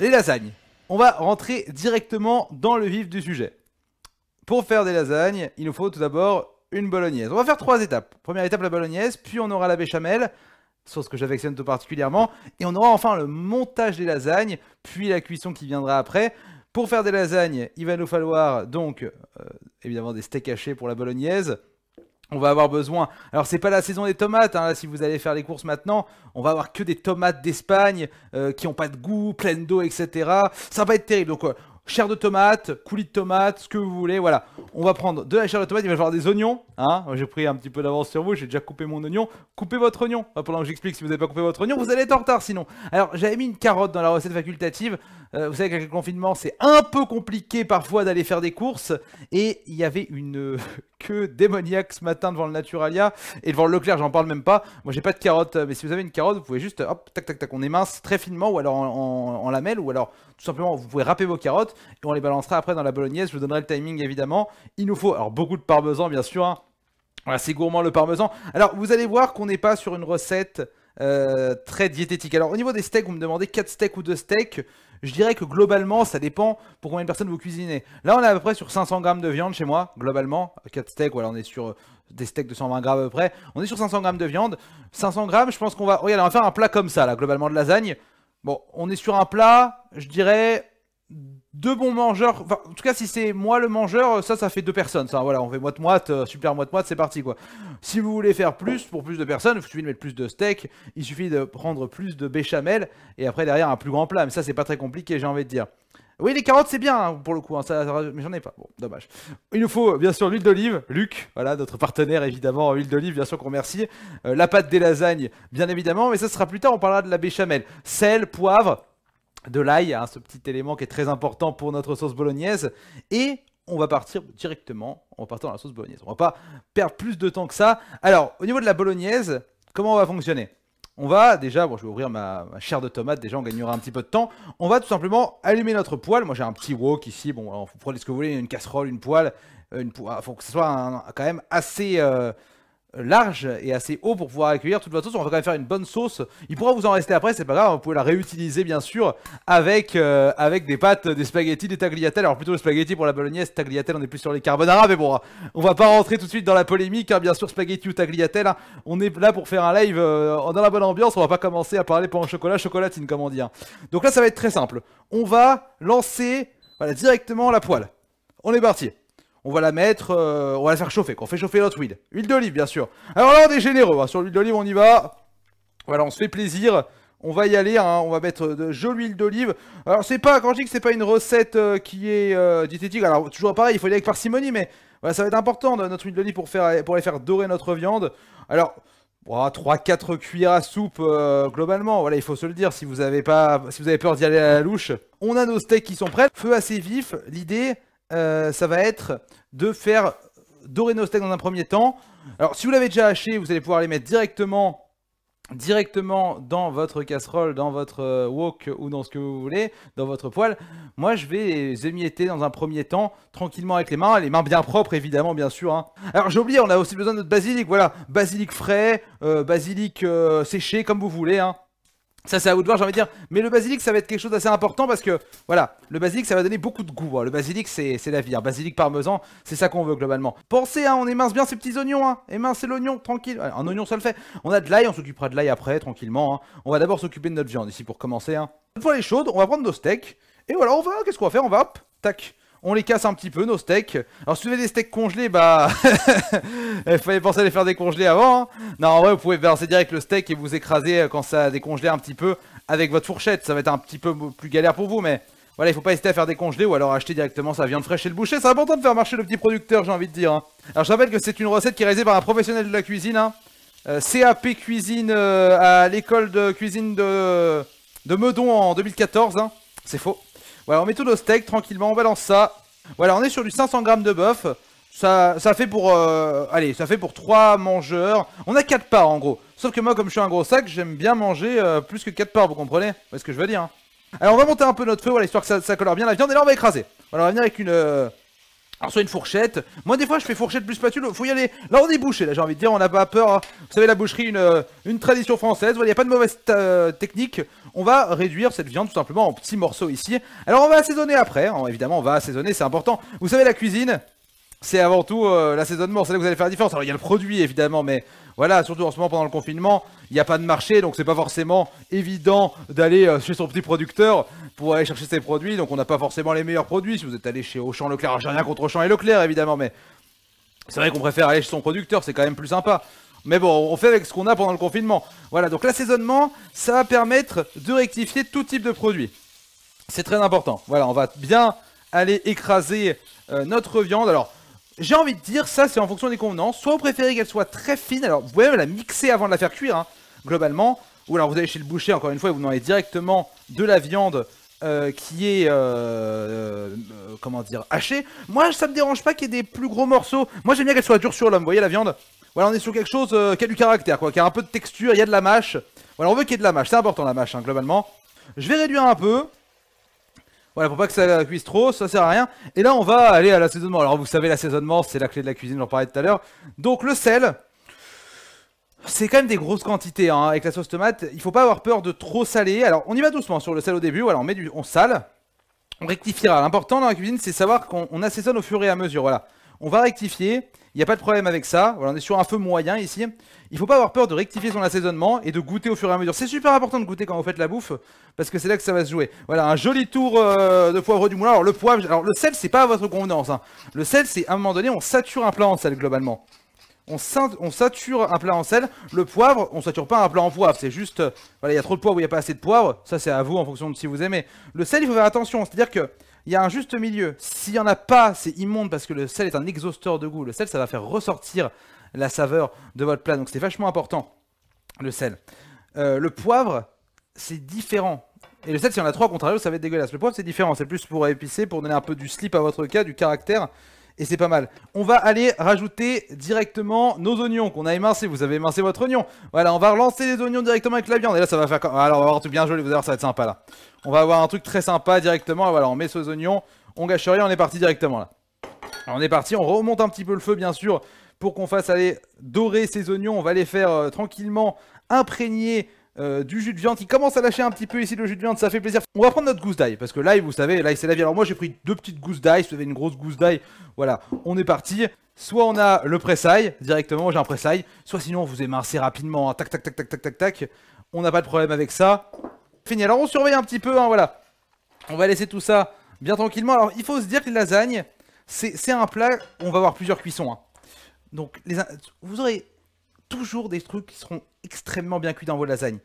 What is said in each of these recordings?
les lasagnes. On va rentrer directement dans le vif du sujet. Pour faire des lasagnes, il nous faut tout d'abord une bolognaise. On va faire trois étapes. Première étape, la bolognaise, puis on aura la béchamel, sauce que j'affectionne tout particulièrement, et on aura enfin le montage des lasagnes, puis la cuisson qui viendra après. Pour faire des lasagnes, il va nous falloir donc euh, évidemment des steaks hachés pour la bolognaise, on va avoir besoin. Alors c'est pas la saison des tomates, hein. si vous allez faire les courses maintenant, on va avoir que des tomates d'Espagne euh, qui ont pas de goût, pleines d'eau, etc. Ça va être terrible. Donc euh, chair de tomate, coulis de tomate, ce que vous voulez, voilà. On va prendre de la chair de tomate, il va avoir des oignons, hein. J'ai pris un petit peu d'avance sur vous, j'ai déjà coupé mon oignon. Coupez votre oignon. pendant que j'explique, si vous n'avez pas coupé votre oignon, vous allez être en retard sinon. Alors j'avais mis une carotte dans la recette facultative. Euh, vous savez qu'avec le confinement, c'est un peu compliqué parfois d'aller faire des courses. Et il y avait une que démoniaque ce matin devant le Naturalia et devant le Leclerc, j'en parle même pas. Moi, j'ai pas de carottes, euh, mais si vous avez une carotte, vous pouvez juste hop, tac, tac, tac, on émince très finement ou alors en, lamelles ou alors tout simplement vous pouvez râper vos carottes et on les balancera après dans la bolognaise. Je vous donnerai le timing évidemment. Il nous faut alors beaucoup de parmesan, bien sûr. Voilà, hein. c'est gourmand le parmesan. Alors, vous allez voir qu'on n'est pas sur une recette. Euh, très diététique. Alors au niveau des steaks, vous me demandez 4 steaks ou 2 steaks je dirais que globalement, ça dépend pour combien de personnes vous cuisinez. Là, on est à peu près sur 500 grammes de viande chez moi, globalement. 4 steaks, voilà, on est sur euh, des steaks de 120 grammes à peu près. On est sur 500 grammes de viande. 500 grammes, je pense qu'on va... Regarde, on va faire un plat comme ça, là, globalement de lasagne. Bon, on est sur un plat, je dirais, deux bons mangeurs. Enfin, en tout cas, si c'est moi le mangeur, ça, ça fait deux personnes. Ça, hein, voilà, on fait moite-moite, euh, super moite-moite, c'est parti quoi. Si vous voulez faire plus pour plus de personnes, il suffit de mettre plus de steak, il suffit de prendre plus de béchamel et après derrière un plus grand plat. Mais ça, c'est pas très compliqué, j'ai envie de dire. Oui, les carottes, c'est bien hein, pour le coup, hein, ça, mais j'en ai pas. Bon, dommage. Il nous faut bien sûr l'huile d'olive, Luc, voilà, notre partenaire évidemment, huile d'olive, bien sûr qu'on remercie. Euh, la pâte des lasagnes, bien évidemment, mais ça sera plus tard, on parlera de la béchamel. Sel, poivre, de l'ail, hein, ce petit élément qui est très important pour notre sauce bolognaise. Et on va partir directement en partant dans la sauce bolognaise. On va pas perdre plus de temps que ça. Alors, au niveau de la bolognaise, comment on va fonctionner On va déjà, bon, je vais ouvrir ma, chair de tomate, déjà on gagnera un petit peu de temps. On va tout simplement allumer notre poêle. Moi j'ai un petit wok ici, bon, vous prenez ce que vous voulez, une casserole, une poêle, euh, une poêle, ah, faut que ce soit quand même assez... Euh, large et assez haut pour pouvoir accueillir toute votre sauce. On va quand même faire une bonne sauce. Il pourra vous en rester après, c'est pas grave. Vous pouvez la réutiliser, bien sûr, avec, euh, avec des pâtes, des spaghettis, des tagliatelles. Alors, plutôt le spaghettis pour la bolognaise, tagliatelle, on est plus sur les carbonara. Mais bon, hein. on va pas rentrer tout de suite dans la polémique. Hein. Bien sûr, spaghetti ou tagliatelle. Hein. On est là pour faire un live euh, dans la bonne ambiance. On va pas commencer à parler pour un chocolat, chocolatine, comme on dit. Hein. Donc là, ça va être très simple. On va lancer voilà, directement la poêle. On est parti on va la mettre, euh, on va la faire chauffer, qu'on fait chauffer notre huile. Huile d'olive, bien sûr. Alors là, on est généreux, hein. sur l'huile d'olive, on y va. Voilà, on se fait plaisir. On va y aller, hein. on va mettre euh, de jolie huile d'olive. Alors c'est pas, quand je dis que c'est pas une recette euh, qui est diététique, alors toujours pareil, il faut y aller avec parcimonie, mais ça va être important notre huile d'olive pour, faire, pour aller faire dorer notre viande. Alors, 3-4 cuillères à soupe globalement, voilà, il faut se le dire si vous avez, pas, si vous avez peur d'y aller à la louche. On a nos steaks qui sont prêts, feu assez vif, l'idée euh, ça va être de faire dorer nos steaks dans un premier temps. Alors si vous l'avez déjà haché, vous allez pouvoir les mettre directement directement dans votre casserole, dans votre euh, wok ou dans ce que vous voulez, dans votre poêle. Moi, je vais les émietter dans un premier temps, tranquillement avec les mains, les mains bien propres, évidemment, bien sûr. Hein. Alors, j'ai oublié, on a aussi besoin de notre basilic, voilà, basilic frais, euh, basilic séché, comme vous voulez, hein. Ça, c'est à vous de voir, j'ai envie de dire. Mais le basilic, ça va être quelque chose d'assez important parce que, voilà, le basilic, ça va donner beaucoup de goût. Hein. Le basilic, c'est la vie. Hein. Basilic parmesan, c'est ça qu'on veut globalement. Pensez, hein, on émince bien ces petits oignons. Hein. Émincez l'oignon, tranquille. Un oignon, ça le fait. On a de l'ail, on s'occupera de l'ail après, tranquillement. Hein. On va d'abord s'occuper de notre viande ici pour commencer. Une fois les chaudes, on va prendre nos steaks. Et voilà, on va, qu'est-ce qu'on va faire On va, hop, tac on les casse un petit peu, nos steaks. Alors, si vous avez des steaks congelés, bah. il fallait penser à les faire décongeler avant. Hein. Non, en vrai, vous pouvez verser direct le steak et vous écraser euh, quand ça a décongelé un petit peu avec votre fourchette. Ça va être un petit peu plus galère pour vous, mais voilà, il faut pas hésiter à faire décongeler ou alors acheter directement sa viande fraîche chez le boucher. C'est important de faire marcher le petit producteur, j'ai envie de dire. Hein. Alors, je rappelle que c'est une recette qui est réalisée par un professionnel de la cuisine. Hein. Euh, CAP cuisine euh, à l'école de cuisine de, de Meudon en 2014. C'est faux. Voilà, on met tout nos steaks tranquillement, on balance ça. Voilà, on est sur du 500 grammes de bœuf. Ça, ça fait pour euh, allez, ça fait pour 3 mangeurs. On a 4 parts en gros. Sauf que moi comme je suis un gros sac, j'aime bien manger euh, plus que 4 parts, vous comprenez C'est ce que je veux dire. Hein Alors on va monter un peu notre feu, voilà, histoire que ça, ça colore bien la viande et là on va écraser. Voilà, on va venir avec une euh, alors soit une fourchette, moi des fois je fais fourchette plus spatule, faut y aller, là on est bouché là j'ai envie de dire, on n'a pas peur, hein. vous savez la boucherie une, euh, une tradition française, il n'y a pas de mauvaise euh, technique, on va réduire cette viande tout simplement en petits morceaux ici, alors on va assaisonner après, hein. évidemment on va assaisonner, c'est important, vous savez la cuisine, c'est avant tout euh, l'assaisonnement, c'est là que vous allez faire la différence, alors il y a le produit évidemment mais voilà, surtout en ce moment pendant le confinement, il n'y a pas de marché, donc c'est pas forcément évident d'aller euh, chez son petit producteur pour aller chercher ses produits. Donc on n'a pas forcément les meilleurs produits. Si vous êtes allé chez Auchan, Leclerc, j'ai rien contre Auchan et Leclerc évidemment, mais c'est vrai qu'on préfère aller chez son producteur, c'est quand même plus sympa. Mais bon, on fait avec ce qu'on a pendant le confinement. Voilà, donc l'assaisonnement, ça va permettre de rectifier tout type de produits. C'est très important. Voilà, on va bien aller écraser euh, notre viande. Alors, j'ai envie de dire, ça c'est en fonction des convenances. Soit vous préférez qu'elle soit très fine, alors vous pouvez la mixer avant de la faire cuire, hein, globalement. Ou alors vous allez chez le boucher, encore une fois, et vous demandez directement de la viande euh, qui est, euh, euh, comment dire, hachée. Moi ça me dérange pas qu'il y ait des plus gros morceaux. Moi j'aime bien qu'elle soit dure sur l'homme, vous voyez la viande Voilà, on est sur quelque chose qui a du caractère, quoi, qui a un peu de texture, il y a de la mâche. Voilà, on veut qu'il y ait de la mâche, c'est important la mâche, hein, globalement. Je vais réduire un peu, voilà, pour pas que ça cuise trop, ça sert à rien. Et là, on va aller à l'assaisonnement. Alors, vous savez, l'assaisonnement, c'est la clé de la cuisine, j'en parlais tout à l'heure. Donc, le sel, c'est quand même des grosses quantités hein. avec la sauce tomate. Il faut pas avoir peur de trop saler. Alors, on y va doucement sur le sel au début. Voilà, on, met du... on sale, on rectifiera. L'important dans la cuisine, c'est savoir qu'on assaisonne au fur et à mesure. Voilà. On va rectifier. Il n'y a pas de problème avec ça. on est sur un feu moyen ici. Il faut pas avoir peur de rectifier son assaisonnement et de goûter au fur et à mesure. C'est super important de goûter quand vous faites la bouffe parce que c'est là que ça va se jouer. Voilà, un joli tour euh, de poivre du moulin. Alors le poivre, alors le sel, c'est pas à votre convenance. Hein. Le sel, c'est à un moment donné, on sature un plat en sel globalement. On, sature un plat en sel. Le poivre, on sature pas un plat en poivre. C'est juste, euh, voilà, il y a trop de poivre ou il n'y a pas assez de poivre. Ça, c'est à vous en fonction de si vous aimez. Le sel, il faut faire attention. C'est-à-dire que il y a un juste milieu. S'il n'y en a pas, c'est immonde parce que le sel est un exhausteur de goût. Le sel, ça va faire ressortir la saveur de votre plat. Donc c'est vachement important, le sel. Euh, le poivre, c'est différent. Et le sel, s'il y en a trois, au contraire, ça va être dégueulasse. Le poivre, c'est différent. C'est plus pour épicer, pour donner un peu du slip à votre cas, du caractère et c'est pas mal. On va aller rajouter directement nos oignons qu'on a émincés. Vous avez émincé votre oignon. Voilà, on va relancer les oignons directement avec la viande. Et là, ça va faire... Alors, on va avoir un bien joli. Vous allez voir, ça va être sympa, là. On va avoir un truc très sympa directement. Voilà, on met ses oignons. On gâche rien, on est parti directement, là. Alors, on est parti. On remonte un petit peu le feu, bien sûr, pour qu'on fasse aller dorer ces oignons. On va les faire euh, tranquillement imprégner euh, du jus de viande. Il commence à lâcher un petit peu ici le jus de viande, ça fait plaisir. On va prendre notre gousse d'ail, parce que là vous savez, là c'est la vie. Alors moi j'ai pris deux petites gousses d'ail, si vous avez une grosse gousse d'ail, voilà, on est parti. Soit on a le pressail, directement, j'ai un pressail, soit sinon on vous émincez rapidement, hein. tac tac tac tac tac tac tac, on n'a pas de problème avec ça. Fini, alors on surveille un petit peu, hein, voilà. On va laisser tout ça bien tranquillement. Alors il faut se dire que les lasagnes, c'est un plat, on va avoir plusieurs cuissons. Hein. Donc les, vous aurez toujours des trucs qui seront extrêmement bien cuits dans vos lasagnes.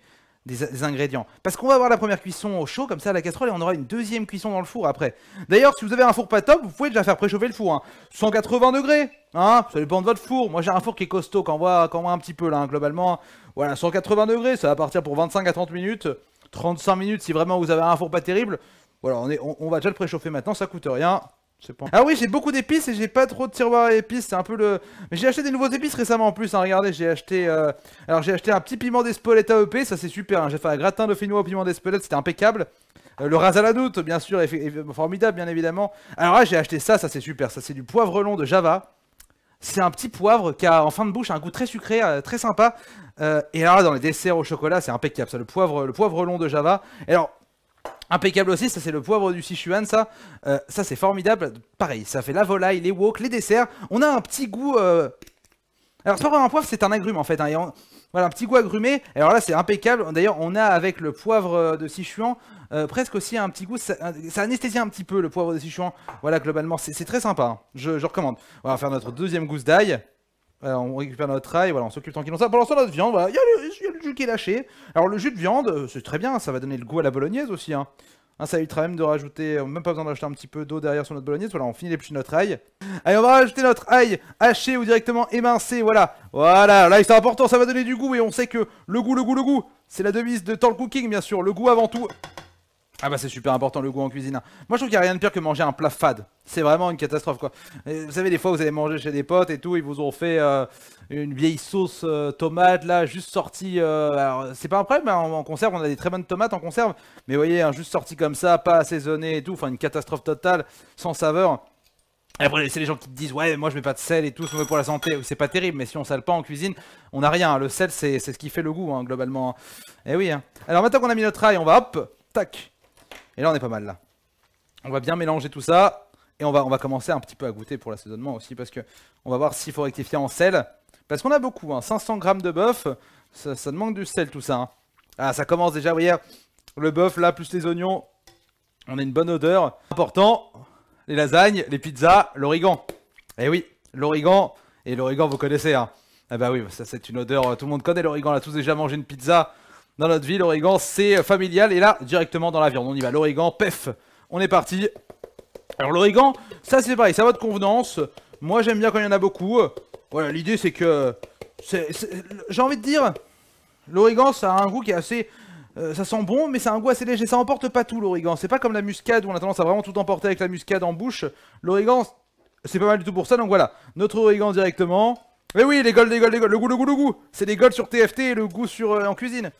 Des, ingrédients. Parce qu'on va avoir la première cuisson au chaud, comme ça, à la casserole, et on aura une deuxième cuisson dans le four après. D'ailleurs, si vous avez un four pas top, vous pouvez déjà faire préchauffer le four. 180 hein. degrés, hein, ça dépend de votre four. Moi, j'ai un four qui est costaud, quand voit, un petit peu, là, hein, globalement. Hein. Voilà, 180 degrés, ça va partir pour 25 à 30 minutes. 35 minutes si vraiment vous avez un four pas terrible. Voilà, on, on va déjà le préchauffer maintenant, ça coûte rien. Ah oui, j'ai beaucoup d'épices et j'ai pas trop de tiroirs à épices, c'est un peu le... Mais j'ai acheté des nouveaux épices récemment en plus, hein, regardez, j'ai acheté... Euh, alors j'ai acheté un petit piment d'Espelette AEP, ça c'est super, hein, j'ai fait un gratin de finois au piment d'Espelette, c'était impeccable. Euh, le ras à la doute, bien sûr, formidable, bien évidemment. Alors là, j'ai acheté ça, ça c'est super, ça c'est du poivre long de Java. C'est un petit poivre qui a en fin de bouche un goût très sucré, euh, très sympa. et là, dans les desserts au chocolat, c'est impeccable, ça, le poivre, le poivre long de Java. alors, Impeccable aussi, ça c'est le poivre du Sichuan, ça. Euh, ça c'est formidable. Pareil, ça fait la volaille, les wok, les desserts. On a un petit goût... Euh, alors c'est pas un poivre, c'est un agrume en fait. Hein, voilà, un petit goût agrumé. Alors là c'est impeccable. D'ailleurs on a avec le poivre euh, de Sichuan presque aussi un petit goût... Ça, anesthésie un petit peu le poivre de Sichuan. Voilà, globalement c'est très sympa. Hein. je, recommande. On va faire notre deuxième gousse d'ail. Euh, on récupère notre ail, voilà, on s'occupe tranquillement de ça. Pour l'instant, notre viande, il voilà, y, y, a le jus qui est lâché. Alors, le jus de viande, euh, c'est très bien, ça va donner le goût à la bolognaise aussi. Hein. Hein, ça évitera même de rajouter, on même pas besoin d'ajouter un petit peu d'eau derrière sur notre bolognaise. Voilà, on finit de notre ail. Allez, on va rajouter notre ail haché ou directement émincé, voilà. Voilà, là, c'est important, ça va donner du goût et on sait que le goût, le goût, le goût, c'est la devise de le Cooking, bien sûr. Le goût avant tout. Ah bah c'est super important le goût en cuisine. Hein. Moi je trouve qu'il n'y a rien de pire que manger un plat fade. C'est vraiment une catastrophe quoi. vous savez des fois vous allez manger chez des potes et tout, ils vous ont fait euh, une vieille sauce euh, tomate là, juste sortie. Euh, alors c'est pas un problème, en, conserve on a des très bonnes tomates en conserve, mais vous voyez hein, juste sortie comme ça, pas assaisonnée et tout, enfin une catastrophe totale, sans saveur. Et après, c'est les gens qui te disent Ouais, moi je mets pas de sel et tout, c'est pour la santé. C'est pas terrible, mais si on sale pas en cuisine, on n'a rien. Le sel, c'est ce qui fait le goût, hein, globalement. Et eh oui. Alors maintenant qu'on a mis notre rail, on va hop, tac, et là, on est pas mal là. On va bien mélanger tout ça. Et on va, on va commencer un petit peu à goûter pour l'assaisonnement aussi, parce que on va voir s'il faut rectifier en sel. Parce qu'on a beaucoup, 500 hein. grammes de bœuf, ça, ça, demande du sel tout ça. Hein. Ah, ça commence déjà, vous le bœuf là, plus les oignons, on a une bonne odeur. Important, les lasagnes, les pizzas, l'origan. et eh oui, l'origan, et l'origan vous connaissez, hein. Ah bah oui, ça c'est une odeur, euh, tout le monde connaît l'origan, on a tous déjà mangé une pizza dans notre ville, l'origan c'est familial. Et là, directement dans la viande. On y va. l'origan, pef. On est parti. Alors, l'origan, ça c'est pareil. Ça va de convenance. Moi, j'aime bien quand il y en a beaucoup. Voilà, l'idée c'est que. J'ai envie de dire. l'origan ça a un goût qui est assez. Euh, ça sent bon, mais c'est un goût assez léger. Ça emporte pas tout l'origan. C'est pas comme la muscade où on a tendance à vraiment tout emporter avec la muscade en bouche. L'origan, c'est pas mal du tout pour ça. Donc voilà, notre origan directement. Mais eh oui, les gold, les gold, les gold. Le goût, le goût, le goût. C'est les gold sur TFT et le goût sur, euh, en cuisine.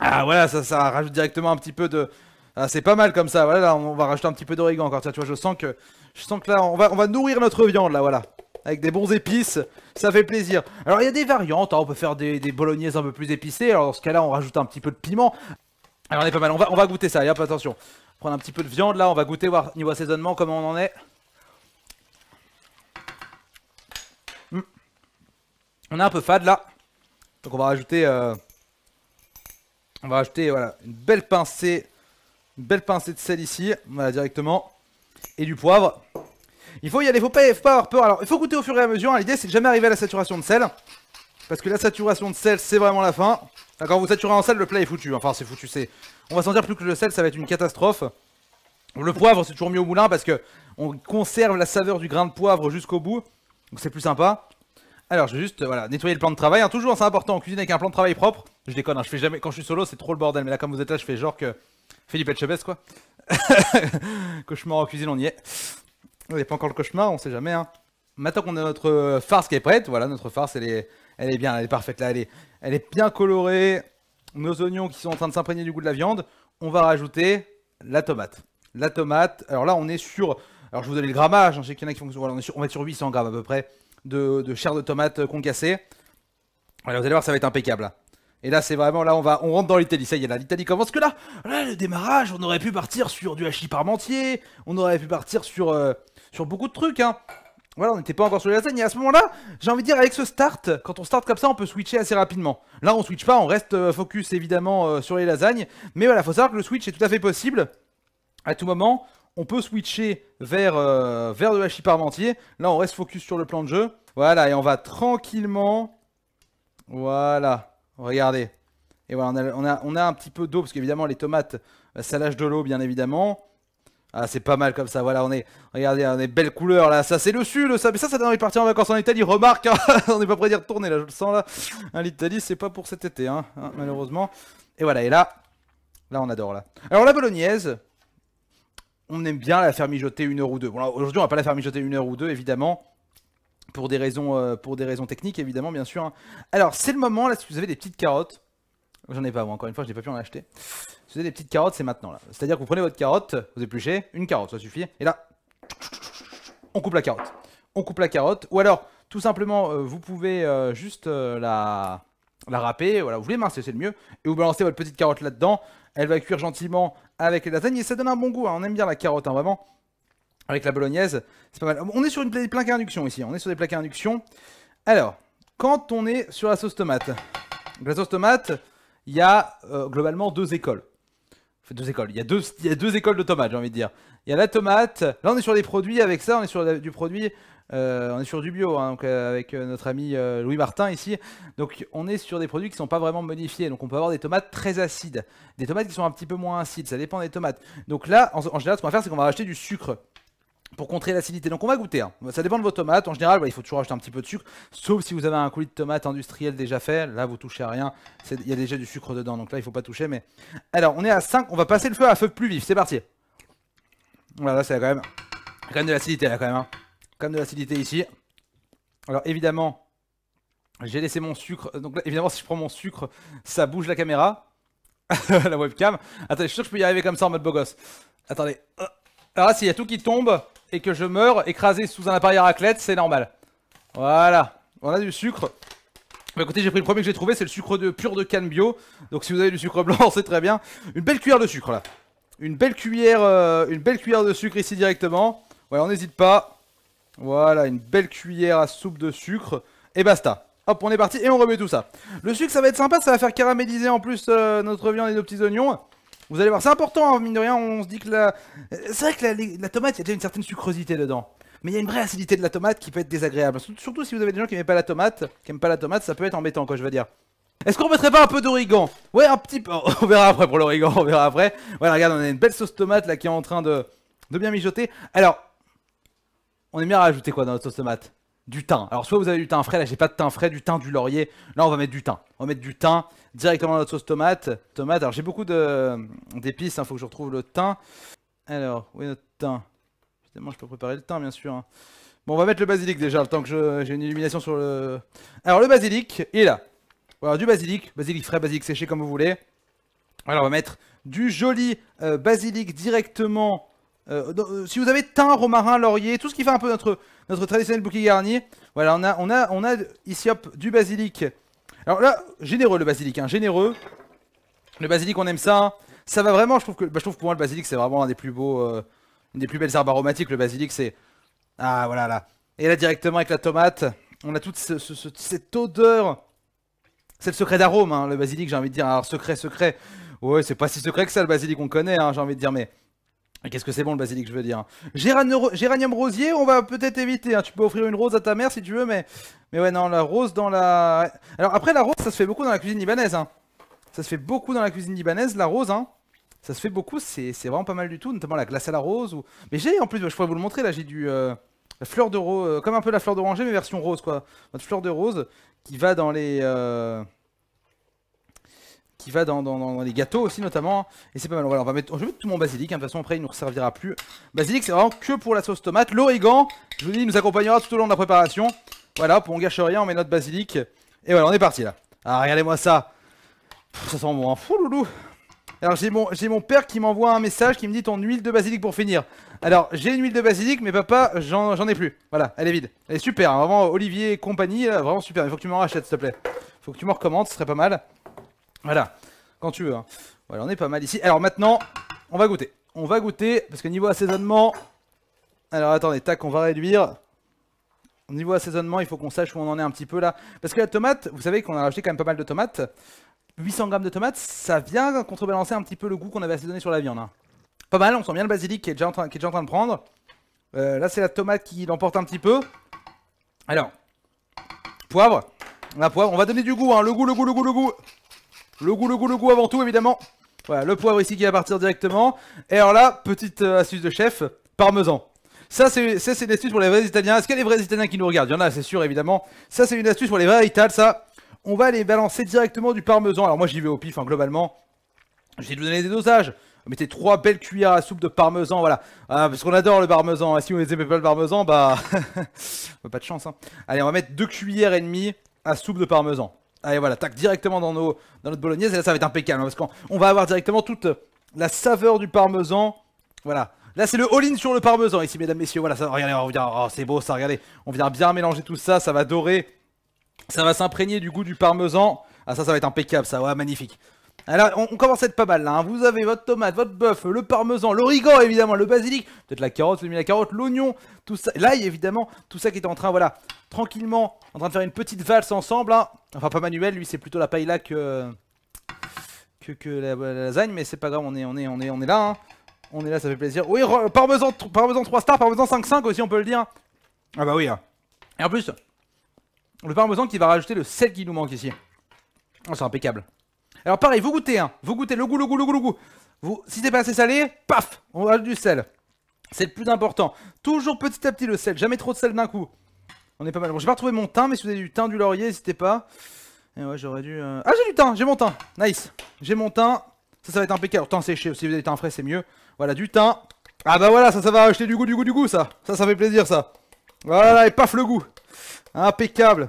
Ah voilà, ça, ça rajoute directement un petit peu de. Ah, c'est pas mal comme ça. Voilà, là, on va rajouter un petit peu d'origan encore. Tiens, tu vois, je sens que, je sens que là, on va, on va nourrir notre viande là, voilà. Avec des bons épices, ça fait plaisir. Alors il y a des variantes, hein. on peut faire des, des bolognaises un peu plus épicées. Alors dans ce cas-là, on rajoute un petit peu de piment. Alors on est pas mal. On va, on va goûter ça. y'a pas attention. Prendre un petit peu de viande là. On va goûter voir niveau assaisonnement comment on en est. Hmm. On est un peu fade là. Donc on va rajouter. Euh on va acheter voilà, une belle pincée, une belle pincée de sel ici, voilà directement, et du poivre. Il faut y aller, il pas, faut pas avoir peur. Alors il faut goûter au fur et à mesure. Hein. L'idée c'est de jamais arriver à la saturation de sel, parce que la saturation de sel c'est vraiment la fin. Quand vous saturez en sel, le plat est foutu. Enfin c'est foutu, c'est. On va sentir plus que le sel, ça va être une catastrophe. Le poivre c'est toujours mieux au moulin parce que on conserve la saveur du grain de poivre jusqu'au bout, donc c'est plus sympa. Alors, je vais juste voilà, nettoyer le plan de travail. Hein, toujours, c'est important, en cuisine avec un plan de travail propre. Je déconne, hein, je fais jamais. Quand je suis solo, c'est trop le bordel. Mais là, comme vous êtes là, je fais genre que. Philippe Etchebest, quoi. cauchemar en cuisine, on y est. On n'est pas encore le cauchemar, on sait jamais. Hein. Maintenant qu'on a notre farce qui est prête, voilà, notre farce, elle est, elle est bien, elle est parfaite là, elle est, elle est bien colorée. Nos oignons qui sont en train de s'imprégner du goût de la viande, on va rajouter la tomate. La tomate, alors là, on est sur. Alors, je vous donne le grammage, hein, je sais qu'il y en a qui font. on, est sur, on va être sur 800 grammes à peu près de, chair de tomate concassée. Voilà, vous allez voir, ça va être impeccable. Et là, c'est vraiment, là, on va, on rentre dans l'Italie. Ça y est, l'Italie commence. Que là, là, le démarrage, on aurait pu partir sur du hachis parmentier. On aurait pu partir sur, euh, sur beaucoup de trucs, hein. Voilà, on n'était pas encore sur les lasagnes. Et à ce moment-là, j'ai envie de dire, avec ce start, quand on start comme ça, on peut switcher assez rapidement. Là, on switch pas, on reste euh, focus évidemment euh, sur les lasagnes. Mais voilà, faut savoir que le switch est tout à fait possible à tout moment on peut switcher vers, euh, vers de hachis parmentier. Là, on reste focus sur le plan de jeu. Voilà, et on va tranquillement. Voilà, regardez. Et voilà, on a, on a, un petit peu d'eau, parce qu'évidemment, les tomates, euh, ça lâche de l'eau, bien évidemment. Ah, c'est pas mal comme ça, voilà, on est, regardez, on est belle couleur, là, ça c'est le sud, ça, mais ça, ça donne envie de partir en vacances en Italie, remarque, hein, on n'est pas prêt d'y retourner, là, je le sens, là, hein, l'Italie, c'est pas pour cet été, hein, hein, malheureusement, et voilà, et là, là, on adore, là. Alors, la bolognaise, on aime bien la faire mijoter une heure ou deux. Bon, aujourd'hui, on va pas la faire mijoter une heure ou deux, évidemment. Pour des, raisons, euh, pour des raisons techniques, évidemment, bien sûr. Hein. Alors, c'est le moment, là, si vous avez des petites carottes, j'en ai pas, moi, encore une fois, je n'ai pas pu en acheter. Si vous avez des petites carottes, c'est maintenant, là. C'est-à-dire que vous prenez votre carotte, vous épluchez, une carotte, ça suffit, et là, on coupe la carotte. On coupe la carotte, ou alors, tout simplement, euh, vous pouvez euh, juste la, la râper, voilà, vous voulez mais c'est le mieux, et vous balancez votre petite carotte là-dedans, elle va cuire gentiment avec la lasagnes. ça donne un bon goût, hein. on aime bien la carotte, hein, vraiment. Avec la bolognaise, c'est pas mal. On est sur une plaque des plaques à induction ici, on est sur des plaques à induction. Alors, quand on est sur la sauce tomate, la sauce tomate, il y a euh, globalement deux écoles. Enfin, deux écoles, il y, a deux, il y a deux écoles de tomates, j'ai envie de dire. Il y a la tomate, là on est sur des produits, avec ça on est sur du produit euh, on est sur du bio, hein, donc, euh, avec euh, notre ami Louis Martin ici. Donc on est sur des produits qui ne sont pas vraiment modifiés. Donc on peut avoir des tomates très acides, des tomates qui sont un petit peu moins acides, ça dépend des tomates. Donc là, en, général, ce qu'on va faire, c'est qu'on va acheter du sucre pour contrer l'acidité. Donc on va goûter. Hein. Ça dépend de vos tomates. En général, il faut toujours acheter un petit peu de sucre, sauf si vous avez un coulis de tomates industriel déjà fait. Là, vous touchez à rien. Il y a déjà du sucre dedans, donc là, il faut pas toucher. Mais alors, on est à 5. On va passer le feu à feu plus vif. C'est parti. Voilà, là, c'est quand même, quand de l'acidité là quand même. Hein de l'acidité ici. Alors évidemment, j'ai laissé mon sucre. Donc là, évidemment, si je prends mon sucre, ça bouge la caméra. la webcam. Attendez, je suis sûr que je peux y arriver comme ça en mode beau gosse. Attendez. Alors s'il y a tout qui tombe et que je meurs écrasé sous un appareil à raclette, c'est normal. Voilà. On a du sucre. Bah écoutez, j'ai pris le premier que j'ai trouvé, c'est le sucre de pur de canne bio. Donc si vous avez du sucre blanc, c'est très bien. Une belle cuillère de sucre là. Une belle cuillère, euh, une belle cuillère de sucre ici directement. Ouais, on n'hésite pas. Voilà, une belle cuillère à soupe de sucre. Et basta. Hop, on est parti et on remet tout ça. Le sucre, ça va être sympa, ça va faire caraméliser en plus euh, notre viande et nos petits oignons. Vous allez voir, c'est important, hein, mine de rien, on se dit que la... C'est vrai que la, tomate, il y a déjà une certaine sucrosité dedans. Mais il y a une vraie acidité de la tomate qui peut être désagréable. Surtout si vous avez des gens qui n'aiment pas la tomate, qui aiment pas la tomate, ça peut être embêtant, quoi, je veux dire. Est-ce qu'on mettrait pas un peu d'origan Ouais, un petit peu. On verra après pour l'origan, on verra après. Voilà, regarde, on a une belle sauce tomate là qui est en train de, de bien mijoter. Alors, on aime bien rajouter quoi dans notre sauce tomate Du thym. Alors soit vous avez du thym frais, là j'ai pas de thym frais, du thym, du laurier. Là on va mettre du thym. On va mettre du thym directement dans notre sauce tomate. Tomate, alors j'ai beaucoup d'épices, il hein, faut que je retrouve le thym. Alors, où est notre thym Évidemment je peux préparer le thym bien sûr. Hein. Bon on va mettre le basilic déjà, le temps que j'ai une illumination sur le... Alors le basilic, il est là. Voilà du basilic, basilic frais, basilic séché comme vous voulez. Alors on va mettre du joli euh, basilic directement euh, euh, si vous avez thym, romarin, laurier, tout ce qui fait un peu notre, notre traditionnel bouquet garni. Voilà, on a, on a, on a ici hop, du basilic. Alors là, généreux le basilic, hein, généreux. Le basilic, on aime ça. Hein. Ça va vraiment, je trouve que, bah, je trouve pour moi le basilic c'est vraiment un des plus beaux, euh, une des plus belles herbes aromatiques. Le basilic c'est, ah voilà là. Et là directement avec la tomate, on a toute cette odeur. C'est le secret d'arôme, hein, le basilic, j'ai envie de dire. Alors secret, secret. Ouais, c'est pas si secret que ça le basilic, on connaît, j'ai envie de dire, mais. Qu'est-ce que c'est bon le basilic, je veux dire. Géranium, rosier, on va peut-être éviter. Hein. Tu peux offrir une rose à ta mère si tu veux, mais... Mais ouais, non, la rose dans la... Alors après, la rose, ça se fait beaucoup dans la cuisine libanaise. Hein. Ça se fait beaucoup dans la cuisine libanaise, la rose. Hein. Ça se fait beaucoup, c'est vraiment pas mal du tout, notamment la glace à la rose. Ou... Mais j'ai, en plus, je pourrais vous le montrer, là, j'ai du... Euh, la fleur de rose, euh, comme un peu la fleur d'oranger, mais version rose, quoi. Notre fleur de rose qui va dans les... Euh, qui va dans, les gâteaux aussi notamment. Et c'est pas mal. Voilà, on va mettre, je vais mettre tout mon basilic. Hein. de toute façon, après, il nous servira plus. Basilic, c'est vraiment que pour la sauce tomate. L'origan, je vous dis, il nous accompagnera tout au long de la préparation. Voilà, pour on gâche rien, on met notre basilic. Et voilà, on est parti là. Ah, regardez-moi ça. ça sent bon, hein. Fou, loulou. Alors j'ai mon, père qui m'envoie un message qui me dit ton huile de basilic pour finir. Alors j'ai une huile de basilic mais papa j'en ai plus. Voilà, elle est vide. Elle est super, hein. vraiment Olivier et compagnie, euh, vraiment super. Il faut que tu m'en rachètes s'il te plaît. Faut que tu m'en recommandes, ce serait pas mal. Voilà, quand tu veux. Hein. Voilà, on est pas mal ici. Alors maintenant, on va goûter. On va goûter, parce que niveau assaisonnement... Alors attendez, tac, on va réduire. Niveau assaisonnement, il faut qu'on sache où on en est un petit peu là. Parce que la tomate, vous savez qu'on a rajouté quand même pas mal de tomates. 800 grammes de tomates, ça vient contrebalancer un petit peu le goût qu'on avait assaisonné sur la viande. Hein. Pas mal, on sent bien le basilic qui est déjà en train, de prendre. Euh, là, c'est la tomate qui l'emporte un petit peu. Alors, poivre. La poivre, on va donner du goût, hein. le goût, le goût, le goût, le goût. Le goût, le goût, le goût avant tout, évidemment. Voilà, le poivre ici qui va partir directement. Et alors là, petite euh, astuce de chef, parmesan. Ça, c'est une astuce pour les vrais Italiens. Est-ce qu'il y a des vrais Italiens qui nous regardent Il y en a, c'est sûr, évidemment. Ça, c'est une astuce pour les vrais Italiens, ça. On va aller balancer directement du parmesan. Alors moi, j'y vais au pif, hein, globalement. Je vais vous donner des dosages. Mettez trois belles cuillères à soupe de parmesan, voilà. Ah, parce qu'on adore le parmesan. Et ah, si on les pas le parmesan, bah... pas de chance, hein. Allez, on va mettre deux cuillères et demie à soupe de parmesan. Allez ah, voilà, tac, directement dans, nos, dans notre bolognaise. Et là, ça va être impeccable, hein, parce qu'on va avoir directement toute la saveur du parmesan. Voilà. Là, c'est le all-in sur le parmesan ici, mesdames, messieurs. Voilà, ça, regardez, on vient, oh, c'est beau ça, regardez. On vient bien mélanger tout ça, ça va dorer. Ça va s'imprégner du goût du parmesan. Ah ça, ça va être impeccable, ça, ouais, magnifique. Alors, on, commence à être pas mal là. Hein. Vous avez votre tomate, votre bœuf, le parmesan, l'origan évidemment, le basilic, peut-être la carotte, le la carotte, l'oignon, tout ça. L'ail évidemment, tout ça qui est en train, voilà, tranquillement, en train de faire une petite valse ensemble. Hein. Enfin, pas Manuel, lui, c'est plutôt la paille là que, que, la, lasagne, mais c'est pas grave, on est, on est, on est, on est là. Hein. On est là, ça fait plaisir. Oui, parmesan, parmesan 3 stars, parmesan 5-5 aussi, on peut le dire. Hein. Ah bah oui. Et en plus, le parmesan qui va rajouter le sel qui nous manque ici. Oh, c'est impeccable. Alors pareil, vous goûtez, hein. Vous goûtez le goût, le goût, le goût, le goût. Vous, si c'est pas assez salé, paf, on rajoute du sel. C'est le plus important. Toujours petit à petit le sel, jamais trop de sel d'un coup. On est pas mal. Bon, j'ai pas retrouvé mon thym, mais si vous avez du thym, du laurier, n'hésitez pas. Et ouais, j'aurais dû... Euh, ah, j'ai du thym, j'ai mon thym. Nice. J'ai mon thym. Ça, ça va être impeccable. thym séché, si vous avez du thym frais, c'est mieux. Voilà, du thym. Ah bah voilà, ça, ça va acheter du goût, du goût, du goût, ça. Ça, ça fait plaisir, ça. Voilà, et paf, le goût. Impeccable.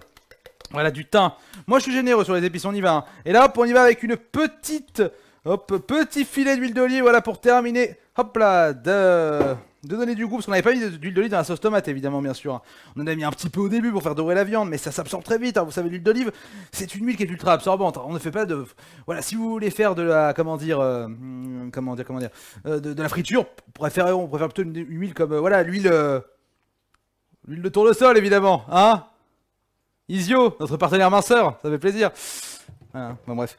Voilà, du thym. Moi, je suis généreux sur les épices, on y va. Hein. Et là, hop, on y va avec une petite... Hop, petit filet d'huile d'olive, voilà, pour terminer. Hop là, de, donner du goût, parce qu'on n'avait pas mis d'huile d'olive dans la sauce tomate, évidemment, bien sûr. Hein. On en a mis un petit peu au début pour faire dorer la viande, mais ça s'absorbe très vite, hein. vous savez, l'huile d'olive, c'est une huile qui est ultra absorbante. On ne fait pas de... Voilà, si vous voulez faire de la... comment dire... Euh, hmm, comment dire, comment dire... Euh, de, la friture, on préfère plutôt une, huile comme... Euh, voilà, l'huile... l'huile de tournesol, évidemment, hein Isio, notre partenaire minceur, ça fait plaisir. bon, bref.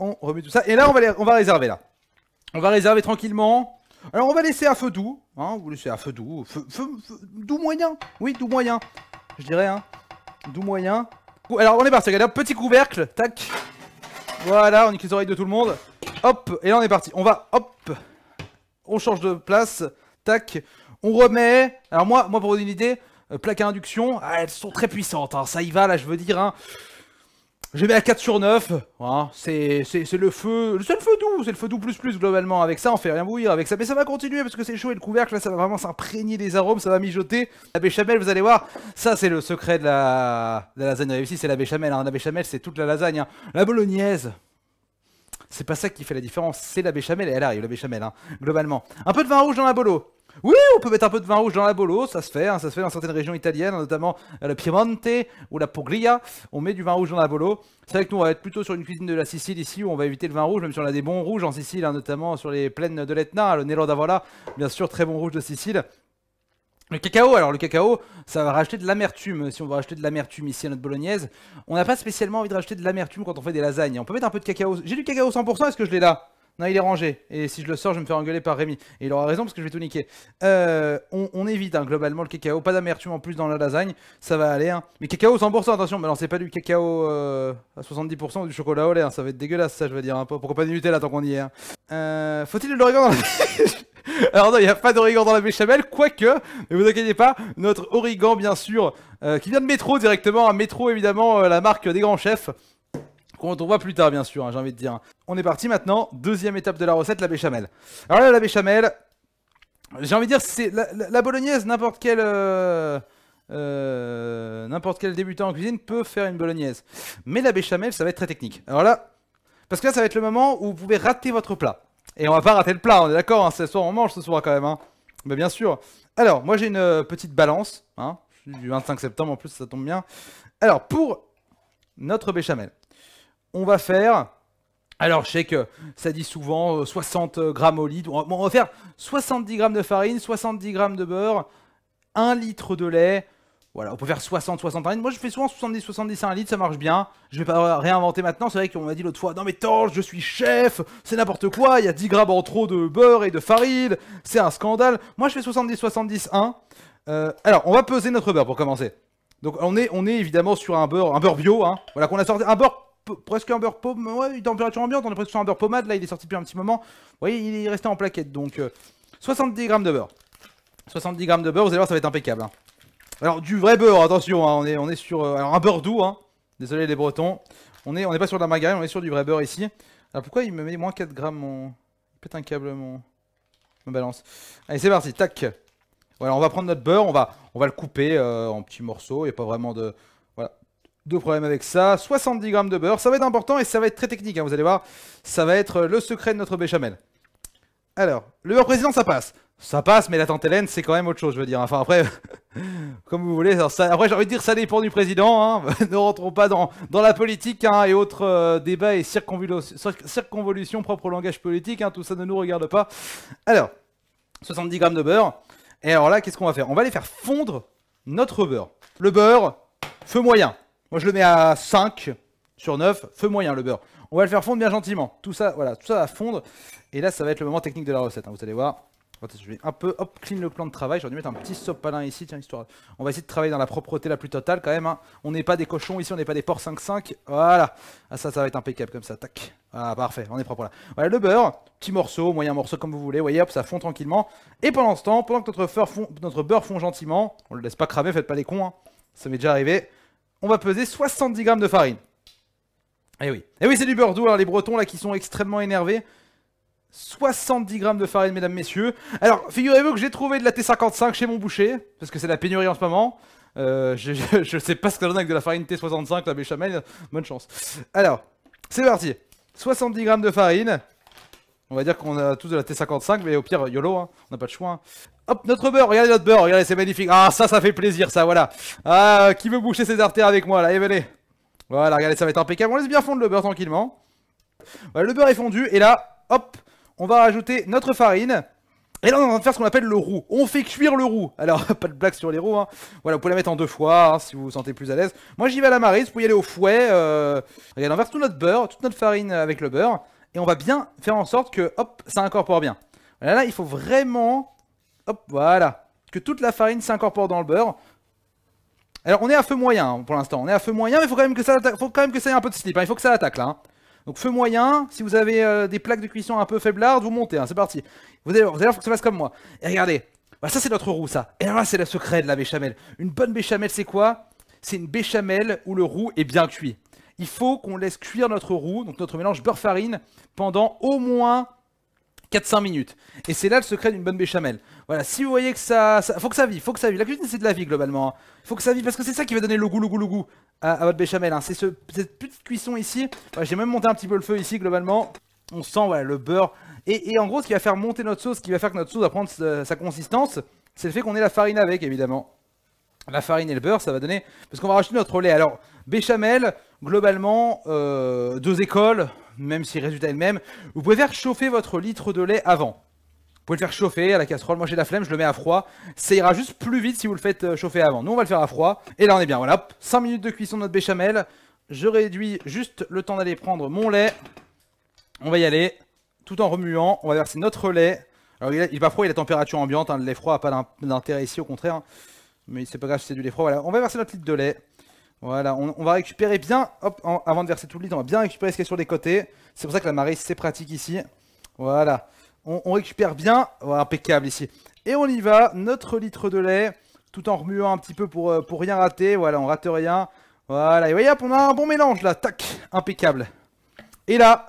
on remet tout ça. Et là, on va, les, on va réserver, là. On va réserver tranquillement. Alors, on va laisser à feu doux. Hein, vous laissez à feu doux. Feu, doux moyen. Oui, doux moyen. Je dirais, hein. Doux moyen. Alors, on est parti, regardez. Petit couvercle. Tac. Voilà, on nique les oreilles de tout le monde. Hop, et là, on est parti. On va, hop. On change de place. Tac. On remet. Alors, moi, moi pour vous donner une idée, euh, plaques à induction, ah, elles sont très puissantes, hein. ça y va là, je veux dire. Hein. Je mets à 4 sur 9, hein. c'est le feu, c'est le feu doux, c'est le feu doux plus plus globalement, avec ça on fait rien bouillir avec ça, mais ça va continuer parce que c'est chaud et le couvercle là ça va vraiment s'imprégner des arômes, ça va mijoter, la béchamel vous allez voir, ça c'est le secret de la, de la lasagne réussie, c'est la béchamel, la béchamel c'est toute la lasagne, la bolognaise, c'est pas ça qui fait la différence, c'est la béchamel et elle arrive la béchamel, globalement, un peu de vin rouge dans la bolo, oui, on peut mettre un peu de vin rouge dans la bolo, ça se fait, hein, ça se fait dans certaines régions italiennes, notamment euh, le Piemonte ou la Puglia. On met du vin rouge dans la bolo. C'est vrai que nous, on va être plutôt sur une cuisine de la Sicile ici, où on va éviter le vin rouge, même si on a des bons rouges en Sicile, hein, notamment sur les plaines de l'Etna, le Nero d'Avola, bien sûr, très bon rouge de Sicile. Le cacao, alors le cacao, ça va racheter de l'amertume. Si on veut racheter de l'amertume ici à notre bolognaise, on n'a pas spécialement envie de racheter de l'amertume quand on fait des lasagnes. On peut mettre un peu de cacao. J'ai du cacao 100%, est-ce que je l'ai là non, il est rangé. Et si je le sors, je me fais engueuler par Rémi. Et il aura raison parce que je vais tout niquer. Euh, on, évite hein, globalement le cacao. Pas d'amertume en plus dans la lasagne. Ça va aller. Hein. Mais cacao 100%, attention. Mais non, c'est pas du cacao euh, à 70% ou du chocolat au lait. Hein. Ça va être dégueulasse, ça, je veux dire. Pourquoi pas du Nutella tant qu'on y est euh, Faut-il de l'origan dans la Alors non, il n'y a pas d'origan dans la béchamel, quoique, ne vous inquiétez pas, notre origan bien sûr, qui vient de métro directement, à métro évidemment, la marque des grands chefs, qu'on voit plus tard bien sûr, hein, j'ai envie de dire. On est parti maintenant, deuxième étape de la recette, la béchamel. Alors là, la béchamel, j'ai envie de dire, c'est la, bolognaise, n'importe quel... Euh, euh, n'importe quel débutant en cuisine peut faire une bolognaise. Mais la béchamel, ça va être très technique. Alors là, parce que là, ça va être le moment où vous pouvez rater votre plat. Et on va pas rater le plat, on est d'accord, hein, ce soir on mange ce soir quand même. Hein. Mais bien sûr. Alors, moi j'ai une euh, petite balance, hein, du 25 septembre en plus, ça tombe bien. Alors, pour notre béchamel, on va faire. Alors, je sais que ça dit souvent 60 euh, grammes au litre. on va faire 70 grammes de farine, 70 grammes de beurre, 1 litre de lait. Voilà, on peut faire 60, 60 litres. Moi, je fais souvent 70, 70 1 ça marche bien. Je vais pas réinventer maintenant. C'est vrai qu'on m'a dit l'autre fois Non, mais torche, je suis chef, c'est n'importe quoi. Il y a 10 grammes en trop de beurre et de farine. C'est un scandale. Moi, je fais 70, 70, 1. alors, on va peser notre beurre pour commencer. Donc, on est, on est évidemment sur un beurre, un beurre bio. Hein. Voilà, qu'on a sorti. Un beurre presque un beurre pomme, ouais, une température ambiante, on est presque sur un beurre pommade, là il est sorti depuis un petit moment. Vous voyez, il est resté en plaquette, donc 70 euh, grammes de beurre. 70 grammes de beurre, vous allez voir, ça va être impeccable. Hein. Alors du vrai beurre, attention, hein, on, est, on est sur... Euh, alors un beurre doux, hein, désolé les bretons. On est on est pas sur de la margarine, on est sur du vrai beurre ici. Alors pourquoi il me met moins 4 grammes mon... Il un câble mon... balance. Allez c'est parti, tac. Voilà, on va prendre notre beurre, on va, on va le couper euh, en petits morceaux, il n'y a pas vraiment de... Deux problèmes avec ça. 70 grammes de beurre, ça va être important et ça va être très technique, hein, vous allez voir. Ça va être euh, le secret de notre béchamel. Alors, le beurre président, ça passe. Ça passe, mais la tante Hélène, c'est quand même autre chose, je veux dire. Enfin, après, comme vous voulez. ça, après, j'ai envie de dire, ça dépend du président. Hein. ne rentrons pas dans, la politique hein, et autres euh, débats et circonvolutions propres au langage politique. Tout ça ne nous regarde pas. Alors, 70 grammes de beurre. Et alors là, qu'est-ce qu'on va faire On va aller faire fondre notre beurre. Le beurre, feu moyen. Moi, je le mets à 5 sur 9, feu moyen le beurre. On va le faire fondre bien gentiment. Tout ça, voilà, tout ça va fondre. Et là, ça va être le moment technique de la recette. Hein, vous allez voir. Je vais un peu, hop, clean le plan de travail. J'aurais dû mettre un petit sopalin ici, tiens, histoire. On va essayer de travailler dans la propreté la plus totale quand même. Hein. On n'est pas des cochons ici, on n'est pas des porcs 5-5. Voilà. Ah, ça, ça va être impeccable comme ça. Tac. Ah, parfait, on est propre là. Voilà, le beurre, petit morceau, moyen morceau comme vous voulez. Vous voyez, hop, ça fond tranquillement. Et pendant ce temps, pendant que notre, notre beurre fond gentiment, on le laisse pas cramer, faites pas les cons. Hein. Ça m'est déjà arrivé on va peser 70 grammes de farine. Eh oui, eh oui c'est du beurre doux, alors les bretons là qui sont extrêmement énervés. 70 grammes de farine, mesdames, messieurs. Alors, figurez-vous que j'ai trouvé de la T55 chez mon boucher, parce que c'est la pénurie en ce moment. Euh, je, ne sais pas ce que ça donne avec de la farine T65, la béchamel, bonne chance. Alors, c'est parti. 70 grammes de farine, on va dire qu'on a tous de la T55, mais au pire, YOLO, hein. on n'a pas de choix. Hein. Hop, notre beurre, regardez notre beurre, regardez, c'est magnifique. Ah, ça, ça fait plaisir, ça, voilà. Ah, qui veut boucher ses artères avec moi, là, et eh, venez. Voilà, regardez, ça va être impeccable. On laisse bien fondre le beurre tranquillement. Voilà, le beurre est fondu, et là, hop, on va rajouter notre farine. Et là, on est en train de faire ce qu'on appelle le roux. On fait cuire le roux. Alors, pas de blague sur les roux. Hein. Voilà, vous pouvez la mettre en deux fois hein, si vous vous sentez plus à l'aise. Moi, j'y vais à la marise. Vous pouvez y aller au fouet. Regardez, euh, on verse tout notre beurre, toute notre farine avec le beurre et on va bien faire en sorte que hop, ça incorpore bien. Là, là il faut vraiment hop, voilà, que toute la farine s'incorpore dans le beurre. Alors on est à feu moyen hein, pour l'instant, on est à feu moyen, mais il faut quand même que ça faut quand même que ça ait un peu de slip, hein. il faut que ça attaque là. Hein. Donc feu moyen, si vous avez euh, des plaques de cuisson un peu faiblardes, vous montez, c'est parti. Vous allez, vous allez que ça fasse comme moi. Et regardez, bah, ça c'est notre roux ça. Et là c'est le secret de la béchamel. Une bonne béchamel c'est quoi C'est une béchamel où le roux est bien cuit il faut qu'on laisse cuire notre roux, donc notre mélange beurre-farine, pendant au moins 4-5 minutes. Et c'est là le secret d'une bonne béchamel. Voilà, si vous voyez que ça, Faut que ça vive, faut que ça vive. La cuisine, c'est de la vie, globalement. Hein. Faut que ça vive, parce que c'est ça qui va donner le goût, le goût, le goût à, votre béchamel. Hein. C'est cette petite cuisson ici. J'ai même monté un petit peu le feu ici, globalement. On sent voilà, le beurre. Et, en gros, ce qui va faire monter notre sauce, ce qui va faire que notre sauce va prendre sa, consistance, c'est le fait qu'on ait la farine avec, évidemment. La farine et le beurre, ça va donner... Parce qu'on va rajouter notre lait. Alors, Béchamel, globalement, euh, deux écoles, même si le résultat est le même. Vous pouvez faire chauffer votre litre de lait avant. Vous pouvez le faire chauffer à la casserole. Moi, j'ai la flemme, je le mets à froid. Ça ira juste plus vite si vous le faites euh, chauffer avant. Nous, on va le faire à froid. Et là, on est bien. Voilà, 5 minutes de cuisson de notre béchamel. Je réduis juste le temps d'aller prendre mon lait. On va y aller, tout en remuant. On va verser notre lait. Alors, il n'est pas froid, il a température ambiante. Hein. Le lait froid n'a pas d'intérêt ici, au contraire. Mais c'est pas grave, c'est du lait froid. Voilà, on va verser notre litre de lait. Voilà, on, va récupérer bien, hop, avant de verser tout le litre, on va bien récupérer ce y a sur les côtés. C'est pour ça que la marée, c'est pratique ici. Voilà, on, récupère bien, impeccable ici. Et on y va, notre litre de lait, tout en remuant un petit peu pour, euh, pour rien rater. Voilà, on rate rien. Voilà, et voyez, hop, on a un bon mélange là, tac, impeccable. Et là,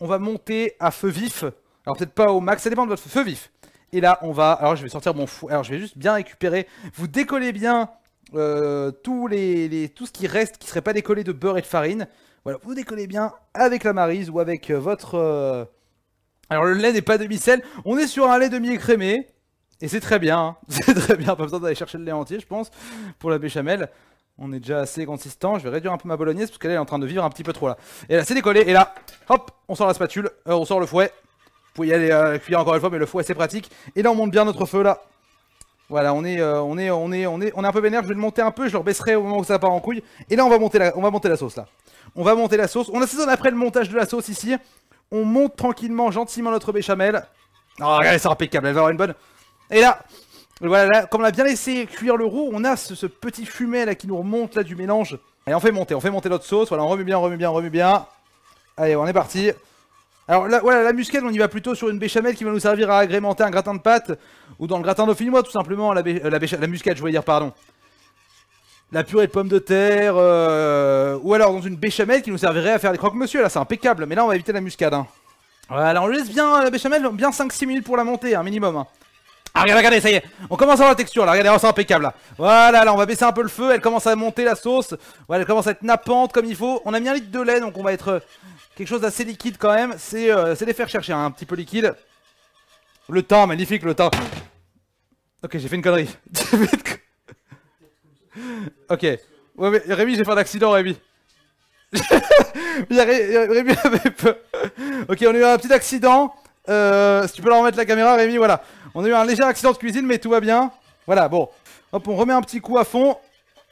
on va monter à feu vif. Alors peut-être pas au max, ça dépend de votre feu vif. Et là, on va, alors je vais sortir mon fou, alors je vais juste bien récupérer. Vous décollez bien euh, tous les, tout ce qui reste, qui ne serait pas décollé de beurre et de farine. Voilà, vous décollez bien avec la marise ou avec euh, votre... Euh, alors le lait n'est pas demi-sel, on est sur un lait demi-écrémé, et c'est très bien, hein. c'est très bien, pas besoin d'aller chercher le lait entier je pense, pour la béchamel. On est déjà assez consistant, je vais réduire un peu ma bolognaise parce qu'elle est en train de vivre un petit peu trop là. Et là c'est décollé, et là, hop, on sort la spatule, on sort le fouet. Vous pouvez y aller cuire encore une fois, mais le fouet c'est pratique. Et là on monte bien notre feu là, voilà, on est, euh, on est, on est, on est, on est un peu vénère. Je vais le monter un peu, je le baisserai au moment où ça part en couille. Et là, on va monter la, on va monter la sauce là. On va monter la sauce. On assaisonne après le montage de la sauce ici. On monte tranquillement, gentiment notre béchamel. Oh, regardez, c'est impeccable. Elle va avoir une bonne. Et là, voilà, comme on a bien laissé cuire le roux, on a ce, petit fumet là qui nous remonte là du mélange. Et on fait monter, on fait monter notre sauce. Voilà, on remue bien, on remue bien, on remue bien. Allez, on est parti. Alors là, voilà, la muscade, on y va plutôt sur une béchamel qui va nous servir à agrémenter un gratin de pâte ou dans le gratin dauphinois, tout simplement, la, la, muscade, je voulais dire, pardon. La purée de pommes de terre, euh, ou alors dans une béchamel qui nous servirait à faire des croque-monsieur, là c'est impeccable, mais là on va éviter la muscade. Hein. Voilà, on laisse bien euh, la béchamel, bien 5-6 minutes pour la monter, un hein, minimum. Hein. Ah, regardez, regardez, ça y est, on commence à avoir la texture là, regardez, oh, c'est impeccable là. Voilà, là on va baisser un peu le feu, elle commence à monter la sauce, voilà, elle commence à être nappante comme il faut. On a mis un litre de lait donc on va être euh, quelque chose d'assez liquide quand même, c'est euh, les faire chercher, hein, un petit peu liquide. Le temps, magnifique le temps. Ok, j'ai fait une connerie. ok, ouais, Rémi, j'ai fait un accident Rémi. Rémi avait peur. Ok, on a eu un petit accident. Euh, si tu peux leur remettre la caméra, Rémi, voilà. On a eu un léger accident de cuisine, mais tout va bien. Voilà, bon. Hop, on remet un petit coup à fond.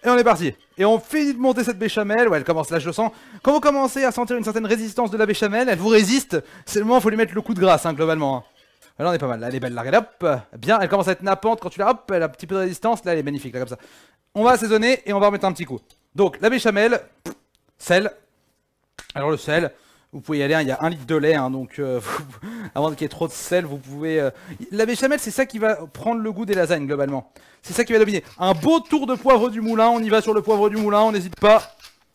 Et on est parti. Et on finit de monter cette béchamel. Ouais, elle commence, là je le sens. Quand vous commencez à sentir une certaine résistance de la béchamel, elle vous résiste. C'est le moment il faut lui mettre le coup de grâce, hein, globalement. Hein. Là, on est pas mal. Là, elle est belle, là. hop. Bien, elle commence à être nappante. Quand tu la hop, elle a un petit peu de résistance. Là, elle est magnifique, là, comme ça. On va assaisonner et on va remettre un petit coup. Donc, la béchamel, sel. Alors, le sel. Vous pouvez y aller, hein, il y a un litre de lait, hein, donc euh, avant qu'il y ait trop de sel, vous pouvez... Euh, la béchamel, c'est ça qui va prendre le goût des lasagnes, globalement. C'est ça qui va dominer. Un beau tour de poivre du moulin, on y va sur le poivre du moulin, on n'hésite pas.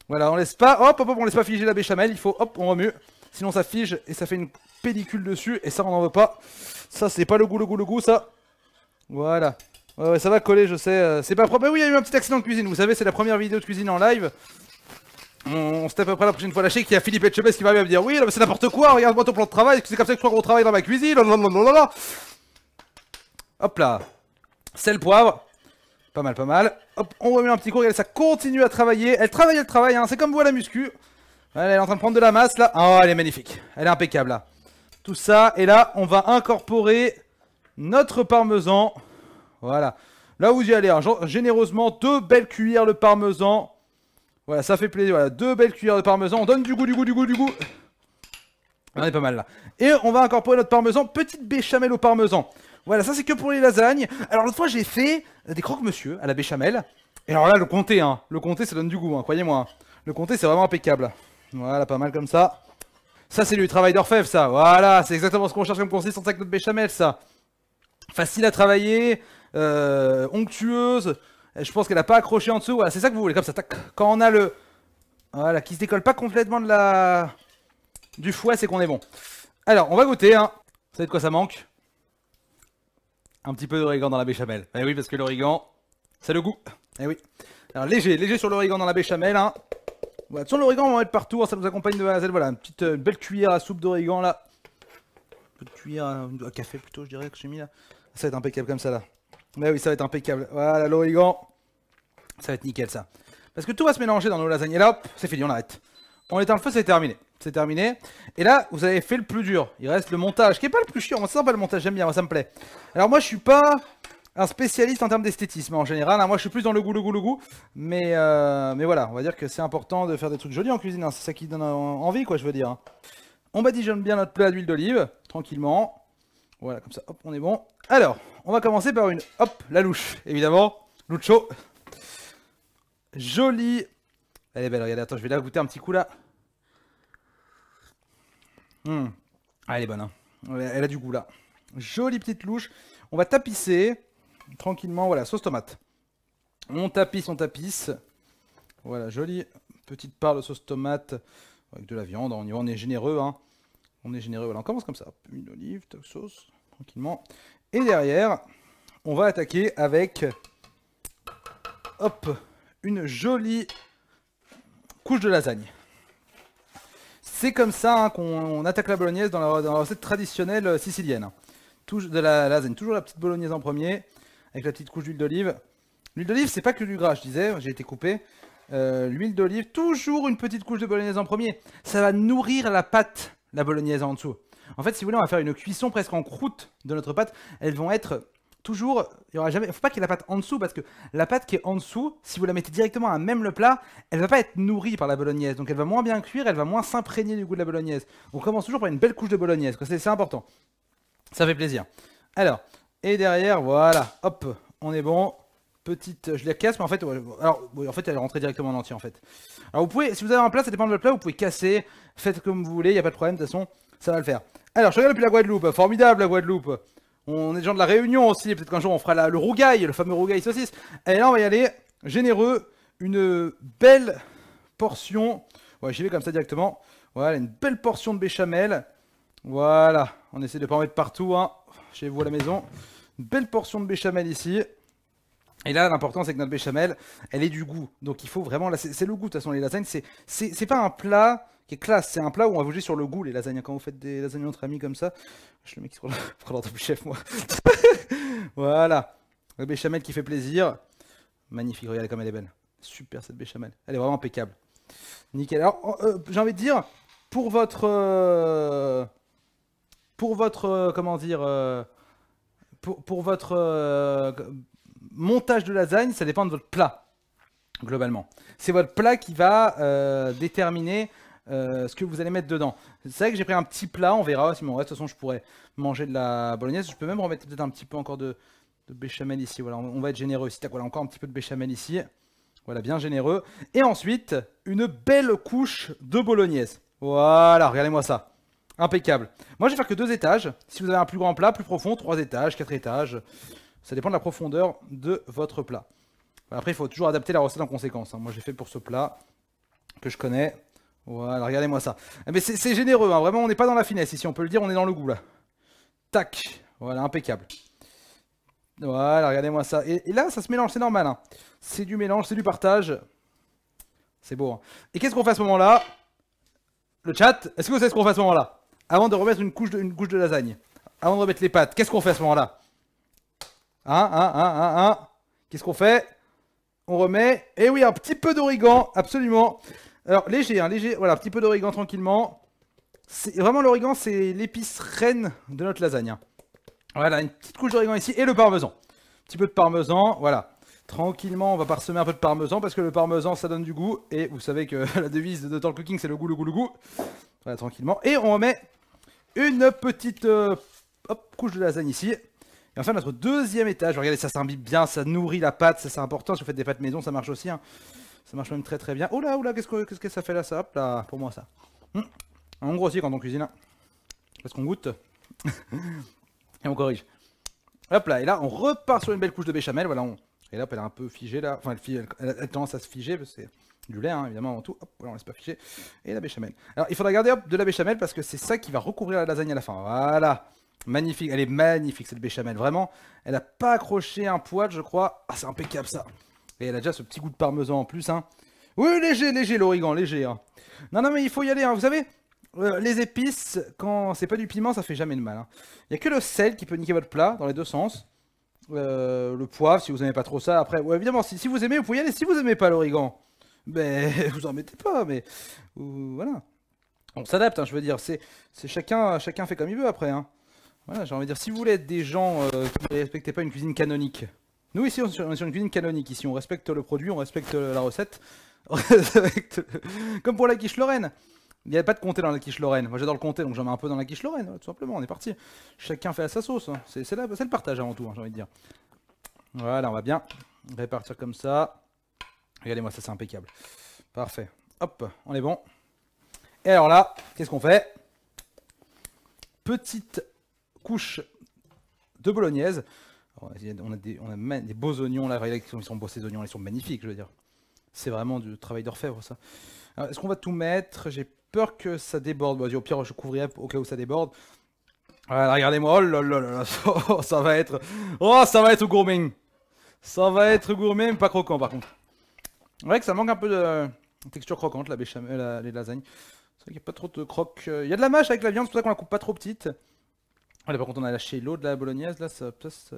Voilà, on laisse pas... Hop, hop, hop, on laisse pas figer la béchamel, il faut... Hop, on remue. Sinon ça fige et ça fait une pellicule dessus, et ça, on n'en veut pas. Ça, c'est pas le goût, le goût, le goût, ça. Voilà. Ouais, ouais, ça va coller, je sais. Euh, c'est pas propre. Mais bah oui, il y a eu un petit accident de cuisine. Vous savez, c'est la première vidéo de cuisine en live. On, se tape après la prochaine fois lâché qu'il y a Philippe Etchebest qui va venir me dire Oui, c'est n'importe quoi, regarde-moi ton plan de travail, c'est comme ça que je crois qu'on travaille dans ma cuisine. Hop là, le poivre. Pas mal, pas mal. Hop, on remet un petit coup, regardez, ça continue à travailler. Elle travaille, elle travaille, hein. c'est comme vous à la muscu. Elle est en train de prendre de la masse là. Oh, elle est magnifique, elle est impeccable là. Tout ça, et là, on va incorporer notre parmesan. Voilà. Là, vous y allez, hein. généreusement, deux belles cuillères de parmesan. Voilà, ça fait plaisir. Voilà, deux belles cuillères de parmesan. On donne du goût, du goût, du goût, du goût. On est pas mal là. Et on va incorporer notre parmesan. Petite béchamel au parmesan. Voilà, ça c'est que pour les lasagnes. Alors l'autre fois j'ai fait euh, des croque-monsieur à la béchamel. Et alors là, le comté, hein. Le comté, ça donne du goût, hein, croyez-moi. Hein. Le comté, c'est vraiment impeccable. Voilà, pas mal comme ça. Ça, c'est du travail d'orfèvre, ça. Voilà, c'est exactement ce qu'on cherche comme consistance avec notre béchamel, ça. Facile à travailler, euh, onctueuse. Je pense qu'elle n'a pas accroché en dessous. Voilà, c'est ça que vous voulez, comme ça. Quand on a le... Voilà, qui se décolle pas complètement de la... Du fouet, c'est qu'on est bon. Alors, on va goûter, hein. Vous savez de quoi ça manque Un petit peu d'origan dans la béchamel. Eh oui, parce que l'origan, c'est le goût. Eh oui. Alors, léger, léger sur l'origan dans la béchamel, hein. sur l'origan, on va mettre partout, hein. ça nous accompagne de la Voilà, une petite euh, belle cuillère à soupe d'origan, là. Une petite cuillère à, à café, plutôt, je dirais, que j'ai mis, là. Ça va être impeccable comme ça, là. Mais oui, ça va être impeccable. Voilà, l'origan. Ça va être nickel, ça. Parce que tout va se mélanger dans nos lasagnes. Et là, hop, c'est fini, on arrête. On éteint le feu, c'est terminé. C'est terminé. Et là, vous avez fait le plus dur. Il reste le montage, qui est pas le plus chiant. Moi, c'est sympa le montage, j'aime bien, moi, ça me plaît. Alors moi, je suis pas un spécialiste en termes d'esthétisme en général. Hein. Moi, je suis plus dans le goût, le goût, le goût. Mais, euh, mais voilà, on va dire que c'est important de faire des trucs jolis en cuisine. Hein. C'est ça qui donne envie, quoi, je veux dire. Hein. On badigeonne bien notre plat d'huile d'olive, tranquillement. Voilà, comme ça, hop, on est bon. Alors, on va commencer par une, hop, la louche, évidemment. Lucho. Jolie. Elle est belle, regardez, attends, je vais la goûter un petit coup là. Hmm. Ah, elle est bonne, hein. Elle a du goût là. Jolie petite louche. On va tapisser tranquillement, voilà, sauce tomate. On tapisse, on tapisse. Voilà, jolie petite part de sauce tomate avec de la viande. On, y va, on est généreux, hein. On est généreux. Voilà, on commence comme ça. Une olive, sauce tranquillement. Et derrière, on va attaquer avec hop, une jolie couche de lasagne. C'est comme ça hein, qu'on attaque la bolognaise dans la, recette traditionnelle euh, sicilienne. Touche de la lasagne, toujours la petite bolognaise en premier, avec la petite couche d'huile d'olive. L'huile d'olive, c'est pas que du gras, je disais, j'ai été coupé. Euh, l'huile d'olive, toujours une petite couche de bolognaise en premier. Ça va nourrir la pâte, la bolognaise en dessous. En fait, si vous voulez, on va faire une cuisson presque en croûte de notre pâte. Elles vont être toujours, il y jamais, faut pas qu'il y ait la pâte en dessous parce que la pâte qui est en dessous, si vous la mettez directement à même le plat, elle va pas être nourrie par la bolognaise, donc elle va moins bien cuire, elle va moins s'imprégner du goût de la bolognaise. On commence toujours par une belle couche de bolognaise, c'est important. Ça fait plaisir. Alors, et derrière, voilà, hop, on est bon. Petite, je la casse, mais en fait, alors, en fait, elle est rentrée directement en entier en fait. Alors vous pouvez, si vous avez un plat, ça dépend de votre plat, vous pouvez casser, faites comme vous voulez, il n'y a pas de problème de toute façon ça va le faire. Alors, je regarde depuis la Guadeloupe. Formidable, la Guadeloupe. On est des gens de la Réunion aussi. Peut-être qu'un jour, on fera le rougail, le fameux rougail saucisse. Et là, on va y aller. Généreux. Une belle portion. Ouais, j'y vais comme ça directement. Voilà, une belle portion de béchamel. Voilà. On essaie de ne pas en mettre partout, hein. chez vous à la maison. Une belle portion de béchamel ici. Et là, l'important, c'est que notre béchamel, elle est du goût. Donc il faut vraiment. C'est le goût, de toute façon, les lasagnes. C'est pas un plat qui est classe. C'est un plat où on va bouger sur le goût, les lasagnes. Quand vous faites des lasagnes entre amis comme ça, je le mec qui se prend l'ordre chef, moi. voilà. Le béchamel qui fait plaisir. Magnifique, regardez comme elle est belle. Super cette béchamel. Elle est vraiment impeccable. Nickel. Alors, euh, j'ai envie de dire, pour votre. Euh, pour votre. Euh, comment dire. Pour, pour, votre montage de lasagne, ça dépend de votre plat, globalement. C'est votre plat qui va euh, déterminer euh, ce que vous allez mettre dedans. C'est vrai que j'ai pris un petit plat, on verra si mon reste. De toute façon, je pourrais manger de la bolognaise. Je peux même remettre peut-être un petit peu encore de, béchamel ici. Voilà, on va être généreux. Si voilà, encore un petit peu de béchamel ici. Voilà, bien généreux. Et ensuite, une belle couche de bolognaise. Voilà, regardez-moi ça. Impeccable. Moi, je vais faire que deux étages. Si vous avez un plus grand plat, plus profond, trois étages, quatre étages. Ça dépend de la profondeur de votre plat. Après, il faut toujours adapter la recette en conséquence. Hein. Moi, j'ai fait pour ce plat que je connais. Voilà, regardez-moi ça. Mais eh ben, c'est généreux, hein. vraiment, on n'est pas dans la finesse ici, on peut le dire, on est dans le goût là. Tac, voilà, impeccable. Voilà, regardez-moi ça. Et, là, ça se mélange, c'est normal. Hein. C'est du mélange, c'est du partage. C'est beau. Et qu'est-ce qu'on fait à ce moment-là Le chat, est-ce que vous savez ce qu'on fait à ce moment-là Avant de remettre une couche de, une de lasagne, avant de remettre les pâtes, qu'est-ce qu'on fait à ce moment-là 1, 1, 1, 1, 1, Qu'est-ce qu'on fait On remet. Et eh oui, un petit peu d'origan, absolument. Alors, léger, hein, léger. Voilà, un petit peu d'origan tranquillement. Vraiment, l'origan, c'est l'épice reine de notre lasagne. Hein. Voilà, une petite couche d'origan ici et le parmesan. Un petit peu de parmesan, voilà. Tranquillement, on va parsemer un peu de parmesan parce que le parmesan, ça donne du goût. Et vous savez que la devise de Total Cooking, c'est le goût, le goût, le goût. Voilà, tranquillement. Et on remet une petite euh, couche de lasagne ici. Et enfin, notre deuxième étage, regardez, ça s'imbibe bien, ça nourrit la pâte, ça c'est important. Si vous faites des pâtes maison, ça marche aussi. Hein. Ça marche même très très bien. Oh là, là, qu'est-ce que, que ça fait là, ça Hop là, pour moi ça. On hmm. grossit quand on cuisine. Hein. Parce qu'on goûte. et on corrige. Hop là, et là, on repart sur une belle couche de béchamel. Voilà, on... Et là, elle est un peu figée là. Enfin, elle, elle, a tendance à se figer parce que c'est du lait, hein, évidemment, en tout. Hop, voilà, on laisse pas figer. Et la béchamel. Alors, il faudra garder de la béchamel parce que c'est ça qui va recouvrir la lasagne à la fin. Voilà. Magnifique, elle est magnifique cette béchamel, vraiment. Elle n'a pas accroché un poil, je crois. Ah, c'est impeccable ça. Et elle a déjà ce petit goût de parmesan en plus. Hein. Oui, léger, léger l'origan, léger. Hein. Non, non, mais il faut y aller. Hein. Vous savez, euh, les épices, quand c'est pas du piment, ça fait jamais de mal. Hein. Il n'y a que le sel qui peut niquer votre plat, dans les deux sens. Euh, le poivre, si vous n'aimez pas trop ça. Après, ouais, évidemment, si, si, vous aimez, vous pouvez y aller. Si vous aimez pas l'origan, ben, vous en mettez pas, mais... Voilà. On s'adapte, hein, je veux dire. C'est chacun, chacun fait comme il veut après. Hein. Voilà, j'ai envie de dire, si vous voulez être des gens euh, qui ne respectez pas une cuisine canonique, nous ici on est sur une cuisine canonique, ici on respecte le produit, on respecte la recette, comme pour la quiche Lorraine. Il n'y a pas de comté dans la quiche Lorraine. Moi j'adore le comté, donc j'en mets un peu dans la quiche Lorraine, hein, tout simplement, on est parti. Chacun fait à sa sauce, hein. c'est le partage avant tout, hein, j'ai envie de dire. Voilà, on va bien répartir comme ça. Regardez-moi, ça c'est impeccable. Parfait. Hop, on est bon. Et alors là, qu'est-ce qu'on fait Petite couche de bolognaise. on a, des, des beaux oignons, là, ils sont, sont beaux ces oignons, ils sont magnifiques, je veux dire. C'est vraiment du travail d'orfèvre, ça. Est-ce qu'on va tout mettre J'ai peur que ça déborde. au pire, je couvrirai au cas où ça déborde. regardez-moi, oh là là là, oh, ça va être... Oh, ça va être gourmet Ça va être gourmet, mais pas croquant, par contre. Vrai que ça manque un peu de texture croquante, la béchamel, les lasagnes. C'est qu'il n'y a pas trop de croque. Euh, il y a de la mâche avec la viande, c'est pour ça qu'on la coupe pas trop petite par contre, on a lâché l'eau de la bolognaise. Là, ça, ça,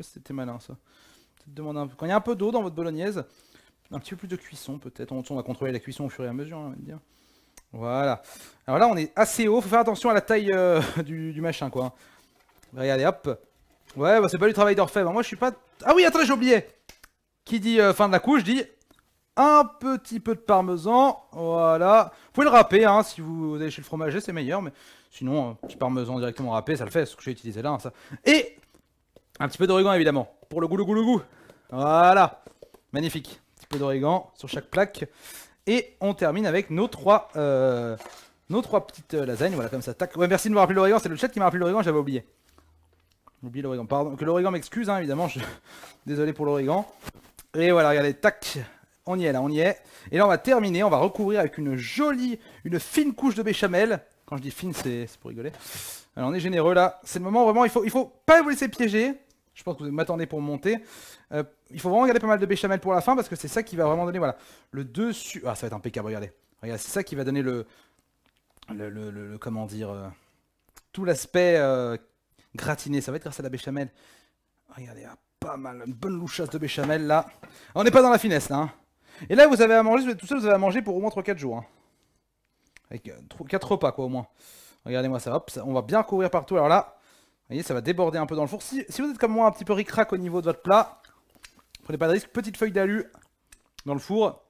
c'était malin, ça. Demander Quand il y a un peu d'eau dans votre bolognaise, un petit peu plus de cuisson, peut-être. On, on, va contrôler la cuisson au fur et à mesure, hein, va dire. Voilà. Alors là, on est assez haut. Faut faire attention à la taille euh, du, machin, quoi. Regardez, hop. Ouais, bah, c'est pas du travail d'orfèvre. Hein. Moi, je suis pas... Ah oui, attends, j'ai oublié Qui dit euh, fin de la couche, dit un petit peu de parmesan. Voilà. Vous pouvez le râper, hein, si vous allez chez le fromager, c'est meilleur, mais... Sinon, un euh, petit parmesan directement râpé, ça le fait, ce que j'ai utilisé là. Hein, ça. Et un petit peu d'origan, évidemment, pour le goût, le goût, le goût. Voilà, magnifique. Un petit peu d'origan sur chaque plaque. Et on termine avec nos trois, euh, nos trois petites euh, lasagnes. Voilà, comme ça, tac. Ouais, merci de m'avoir rappeler l'origan, c'est le chat qui m'a rappelé l'origan, j'avais oublié. J'ai Oublié l'origan, pardon. Que l'origan m'excuse, hein, évidemment. Désolé pour l'origan. Et voilà, regardez, tac. On y est là, on y est. Et là, on va terminer, on va recouvrir avec une jolie, une fine couche de béchamel. Quand je dis fine, c'est pour rigoler. Alors on est généreux là. C'est le moment vraiment, il faut, il faut pas vous laisser piéger. Je pense que vous m'attendez pour monter. Euh, il faut vraiment garder pas mal de béchamel pour la fin parce que c'est ça qui va vraiment donner voilà, le dessus. Ah, ça va être impeccable, regardez. regardez c'est ça qui va donner le. le, le, comment dire. Euh, tout l'aspect euh, gratiné. Ça va être grâce à la béchamel. Regardez, ah, pas mal. Une bonne louchasse de béchamel là. on n'est pas dans la finesse là. Hein. Et là, vous avez à manger, tout ça, vous avez à manger pour au moins 3-4 jours. Hein. Avec 4 euh, repas, quoi, au moins. Regardez-moi ça, hop, on va bien couvrir partout. Alors là, vous voyez, ça va déborder un peu dans le four. Si, vous êtes comme moi, un petit peu ricrac au niveau de votre plat, prenez pas de risque. Petite feuille d'alu dans le four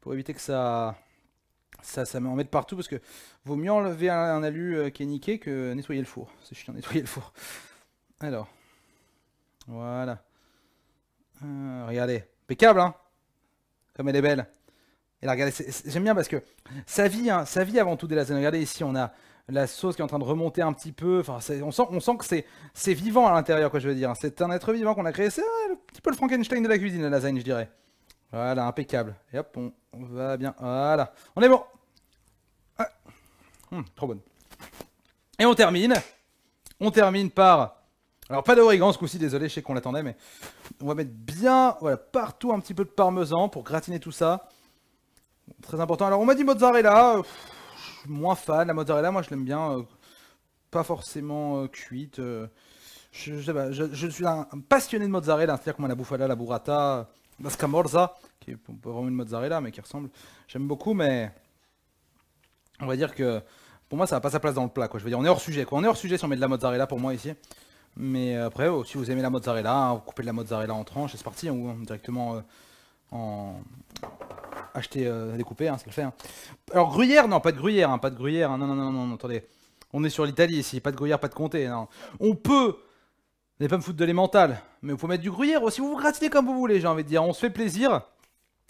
pour éviter que ça, ça, ça en mette partout parce que vaut mieux enlever un, alu euh, qui est niqué que nettoyer le four. C'est chiant, nettoyer le four. Alors, voilà. Euh, regardez, impeccable, hein Comme elle est belle. Et là, regardez, j'aime bien parce que sa vie, hein, sa vie avant tout des lasagnes, Regardez ici, on a la sauce qui est en train de remonter un petit peu. Enfin, on sent, on sent que c'est vivant à l'intérieur, quoi, je veux dire. Hein. C'est un être vivant qu'on a créé. C'est un ah, petit peu le Frankenstein de la cuisine, la lasagne, je dirais. Voilà, impeccable. Et hop, on, va bien. Voilà, on est bon. Ah. Hum, trop bonne. Et on termine. On termine par. Alors, pas d'origan ce coup-ci, désolé, je sais qu'on l'attendait, mais on va mettre bien voilà, partout un petit peu de parmesan pour gratiner tout ça. Très important. Alors on m'a dit mozzarella. moins fan. La mozzarella, moi je l'aime bien. Euh, pas forcément euh, cuite. Euh, je, je, suis un, passionné de mozzarella. C'est-à-dire comme la bufala, la burrata, la scamorza, qui est pas vraiment une mozzarella mais qui ressemble. J'aime beaucoup, mais on va dire que pour moi ça n'a pas sa place dans le plat. Quoi. Je veux dire, on est hors sujet. Quoi. On est hors sujet si on met de la mozzarella pour moi ici. Mais après, oh, si vous aimez la mozzarella, hein, vous coupez de la mozzarella en tranches et c'est parti, ou directement en, acheter à euh, découper, ce hein, c'est fait. Hein. Alors Gruyère, non, pas de Gruyère, hein, pas de Gruyère, non, non, non, non, attendez. On est sur l'Italie ici, pas de Gruyère, pas de Comté, non. On peut n'est pas me foutre de l'émental, mais vous pouvez mettre du Gruyère aussi, vous vous gratinez comme vous voulez, j'ai envie de dire, on se fait plaisir.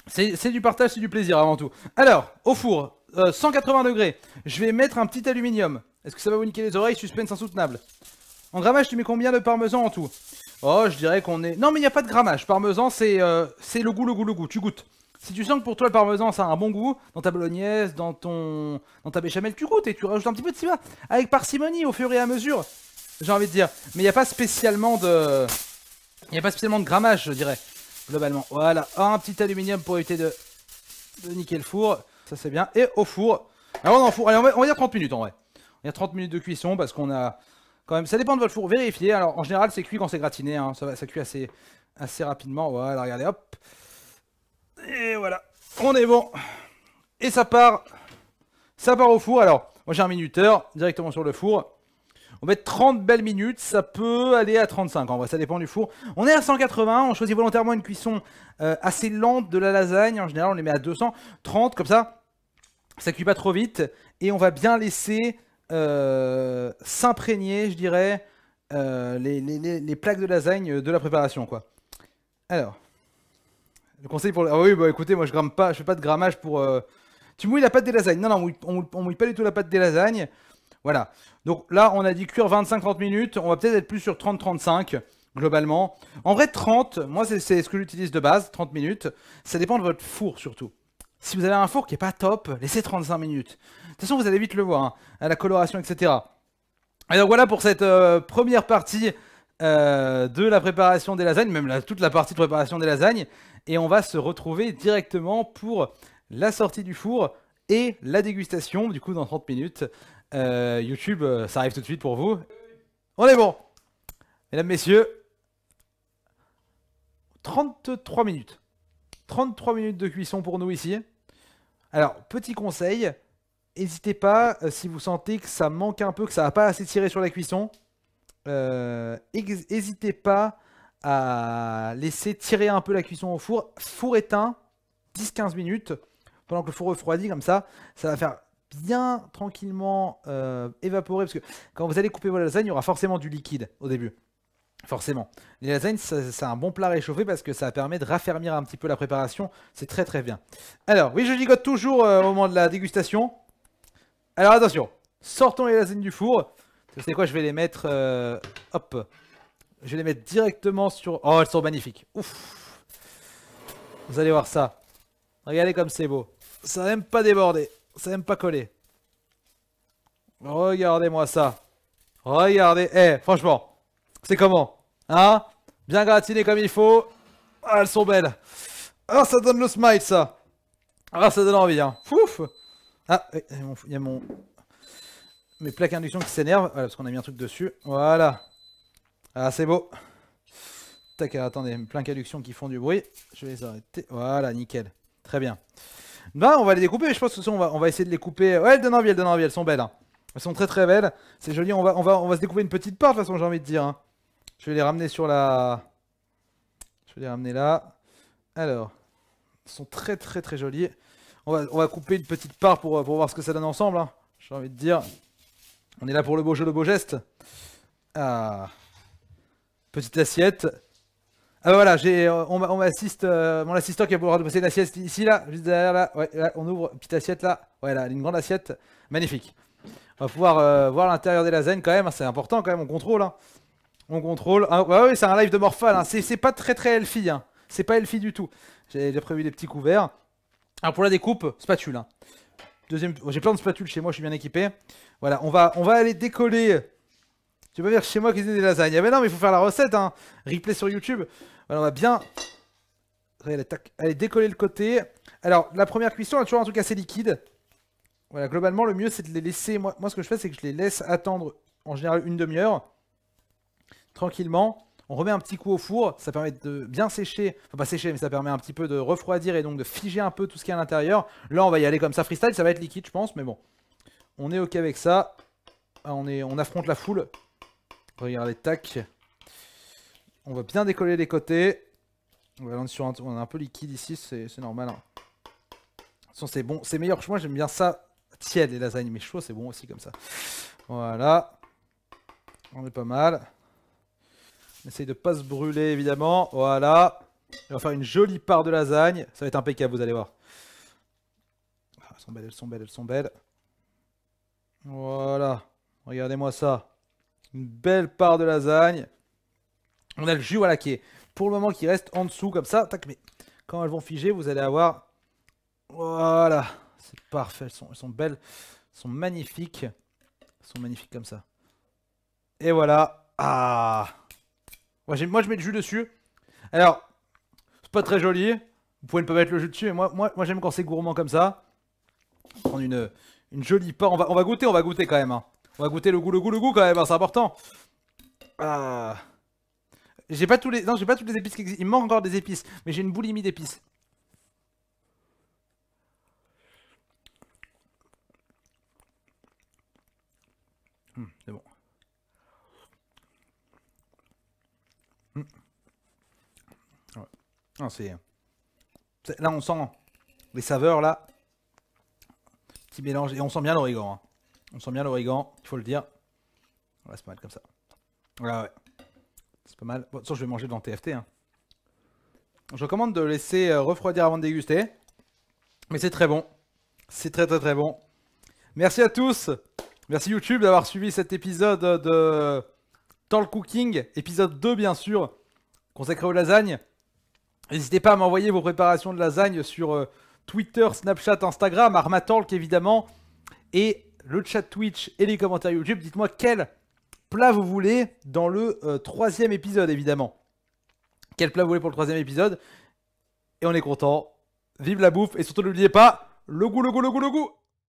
C'est du partage, c'est du plaisir avant tout. Alors, au four, 180 euh, degrés, je vais mettre un petit aluminium. Est-ce que ça va vous niquer les oreilles Suspense insoutenable. En grammage, tu mets combien de parmesan en tout Oh, je dirais qu'on est... Non, mais il n'y a pas de grammage. Parmesan, c'est euh, c'est le goût, le goût, le goût. Tu goûtes si tu sens que pour toi le parmesan ça a un bon goût, dans ta bolognaise, dans ton dans ta béchamel, tu goûtes et tu rajoutes un petit peu de cima avec parcimonie au fur et à mesure. J'ai envie de dire, mais il n'y a pas spécialement de il n'y a pas spécialement de grammage, je dirais globalement. Voilà, un petit aluminium pour éviter de de niquer le four, ça c'est bien et au four. Alors ah, on en four, on va, dire 30 minutes en vrai. On va dire 30 minutes de cuisson parce qu'on a quand même, ça dépend de votre four, vérifiez. Alors en général, c'est cuit quand c'est gratiné, hein. ça, ça cuit assez, assez rapidement. Voilà, regardez, hop. Et voilà, on est bon. Et ça part, ça part au four. Alors, moi j'ai un minuteur directement sur le four. On met 30 belles minutes, ça peut aller à 35 en vrai, ça dépend du four. On est à 180, on choisit volontairement une cuisson euh, assez lente de la lasagne. En général, on les met à 230, comme ça. Ça cuit pas trop vite et on va bien laisser euh, s'imprégner, je dirais, euh, les, les, plaques de lasagne de la préparation quoi. Alors, le conseil pour. Ah oui, bah écoutez, moi je ne pas, je fais pas de grammage pour. Euh, tu mouilles la pâte des lasagnes. Non, non, on ne mouille pas du tout la pâte des lasagnes. Voilà. Donc là, on a dit cuire 25-30 minutes. On va peut-être être plus sur 30-35 globalement. En vrai, 30, moi c'est ce que j'utilise de base, 30 minutes. Ça dépend de votre four surtout. Si vous avez un four qui n'est pas top, laissez 35 minutes. De toute façon, vous allez vite le voir, hein, à la coloration, etc. alors voilà pour cette euh, première partie euh, de la préparation des lasagnes, même la, toute la partie de préparation des lasagnes et on va se retrouver directement pour la sortie du four et la dégustation, du coup dans 30 minutes. Euh, YouTube, euh, ça arrive tout de suite pour vous. On est bon Mesdames, Messieurs, 33 minutes. 33 minutes de cuisson pour nous ici. Alors, petit conseil, n'hésitez pas, euh, si vous sentez que ça manque un peu, que ça n'a pas assez tiré sur la cuisson, n'hésitez pas à laisser tirer un peu la cuisson au four, four éteint, 10-15 minutes, pendant que le four refroidit comme ça, ça va faire bien tranquillement euh, évaporer, parce que quand vous allez couper vos lasagnes, il y aura forcément du liquide au début. Forcément. Les lasagnes, c'est un bon plat réchauffé parce que ça permet de raffermir un petit peu la préparation. C'est très très bien. Alors, oui, je gigote toujours euh, au moment de la dégustation. Alors attention, sortons les lasagnes du four. C'est quoi, je vais les mettre... Euh, hop, je vais les mettre directement sur... Oh, elles sont magnifiques. Ouf. Vous allez voir ça. Regardez comme c'est beau. Ça n'aime pas déborder Ça n'aime pas coller Regardez-moi ça. Regardez. Eh, franchement. C'est comment Hein Bien gratiné comme il faut. Ah, elles sont belles. Ah, ça donne le smile, ça. Ah, ça donne envie, hein. Fouf Ah, il y a mon... Mes plaques induction qui s'énervent. Voilà, parce qu'on a mis un truc dessus. Voilà. Ah, c'est beau. Tac, attendez, plein caductions qui font du bruit. Je vais les arrêter. Voilà, nickel. Très bien. Bah on va les découper, je pense que on va, on va essayer de les couper. Ouais, elles donnent envie, elles donnent envie, elles sont belles. Hein. Elles sont très très belles. C'est joli, on va, on, va, on va se découper une petite part, de toute façon, j'ai envie de dire. Hein. Je vais les ramener sur la... Je vais les ramener là. Alors, elles sont très très très jolies. On va, couper une petite part pour, voir ce que ça donne ensemble. Hein, j'ai envie de dire. On est là pour le beau jeu, le beau geste. Ah... Petite assiette. Ah bah voilà, j'ai, euh, on, on assiste, euh, mon assistant qui va pouvoir de passer une ici, là, juste derrière, là, ouais, on ouvre, petite assiette, là, ouais, là, une grande assiette, magnifique. On va pouvoir euh, voir l'intérieur des lasagnes, quand même, hein, c'est important, quand même, on contrôle, hein. On contrôle, ah, bah c'est un live de Morphal, hein. c'est pas très très Elfie. c'est pas Elfie du tout. J'ai prévu des petits couverts. Alors pour la découpe, spatule, Deuxième, j'ai plein de spatules chez moi, je suis bien équipé. Voilà, on va, on va aller décoller tu peux venir chez moi cuisiner des lasagnes. Ah non, mais il faut faire la recette, hein. Replay sur YouTube. voilà on va bien... Allez, décoller le côté. Alors, la première cuisson, elle a toujours un truc assez liquide. Voilà, globalement, le mieux, c'est de les laisser... Moi, moi, ce que je fais, c'est que je les laisse attendre, en général, une demi-heure. Tranquillement. On remet un petit coup au four, ça permet de bien sécher, enfin pas sécher, mais ça permet un petit peu de refroidir et donc de figer un peu tout ce qu'il y a à l'intérieur. Là, on va y aller comme ça freestyle, ça va être liquide, je pense, mais bon. On est OK avec ça. Ah, on, est, on affronte la foule. Regardez, tac. On va bien décoller les côtés. On, sur un, on a un peu liquide ici, c'est normal. Hein. façon, C'est bon, c'est meilleur. Moi, j'aime bien ça tiède, les lasagnes. Mais chaud, c'est bon aussi comme ça. Voilà. On est pas mal. On essaye de pas se brûler, évidemment. Voilà. on va faire une jolie part de lasagne. Ça va être impeccable, vous allez voir. Ah, elles sont belles, elles sont belles, elles sont belles. Voilà. Regardez-moi ça. Une belle part de lasagne. On a le jus voilà, qui est pour le moment qui reste en dessous comme ça. Tac, mais quand elles vont figer, vous allez avoir... Voilà, c'est parfait. Elles sont, belles, elles sont magnifiques. Elles sont magnifiques comme ça. Et voilà. Ah moi, moi je mets le jus dessus. Alors, c'est pas très joli. Vous pouvez ne pas mettre le jus dessus, mais moi, moi, j'aime quand c'est gourmand comme ça. On prendre une, une jolie part. On va, on va goûter, on va goûter quand même. Hein. On va goûter le goût, le goût, le goût quand même, hein, c'est important. Ah. J'ai pas tous les. Non, j'ai pas toutes les épices qui existent. Il manque encore des épices, mais j'ai une boulimie d'épices. Hmm, c'est bon. Hmm. Ah, là, on sent les saveurs là. Petit mélange. Et on sent bien l'origan. Hein. On sent bien l'origan, il faut le dire. C'est pas mal comme ça. Ah c'est pas mal. Bon, de toute façon, je vais manger dans TFT. Hein. Je recommande de laisser euh, refroidir avant de déguster. Mais c'est très bon. C'est très très très bon. Merci à tous. Merci YouTube d'avoir suivi cet épisode de Talk Cooking, épisode 2 bien sûr, consacré aux lasagnes. N'hésitez pas à m'envoyer vos préparations de lasagne sur euh, Twitter, Snapchat, Instagram, Armatalk évidemment. Et le chat Twitch et les commentaires YouTube. Dites-moi quel plat vous voulez dans le euh, troisième épisode, évidemment. Quel plat vous voulez pour le troisième épisode Et on est content. Vive la bouffe et surtout n'oubliez pas, le goût, le goût, le goût, le goût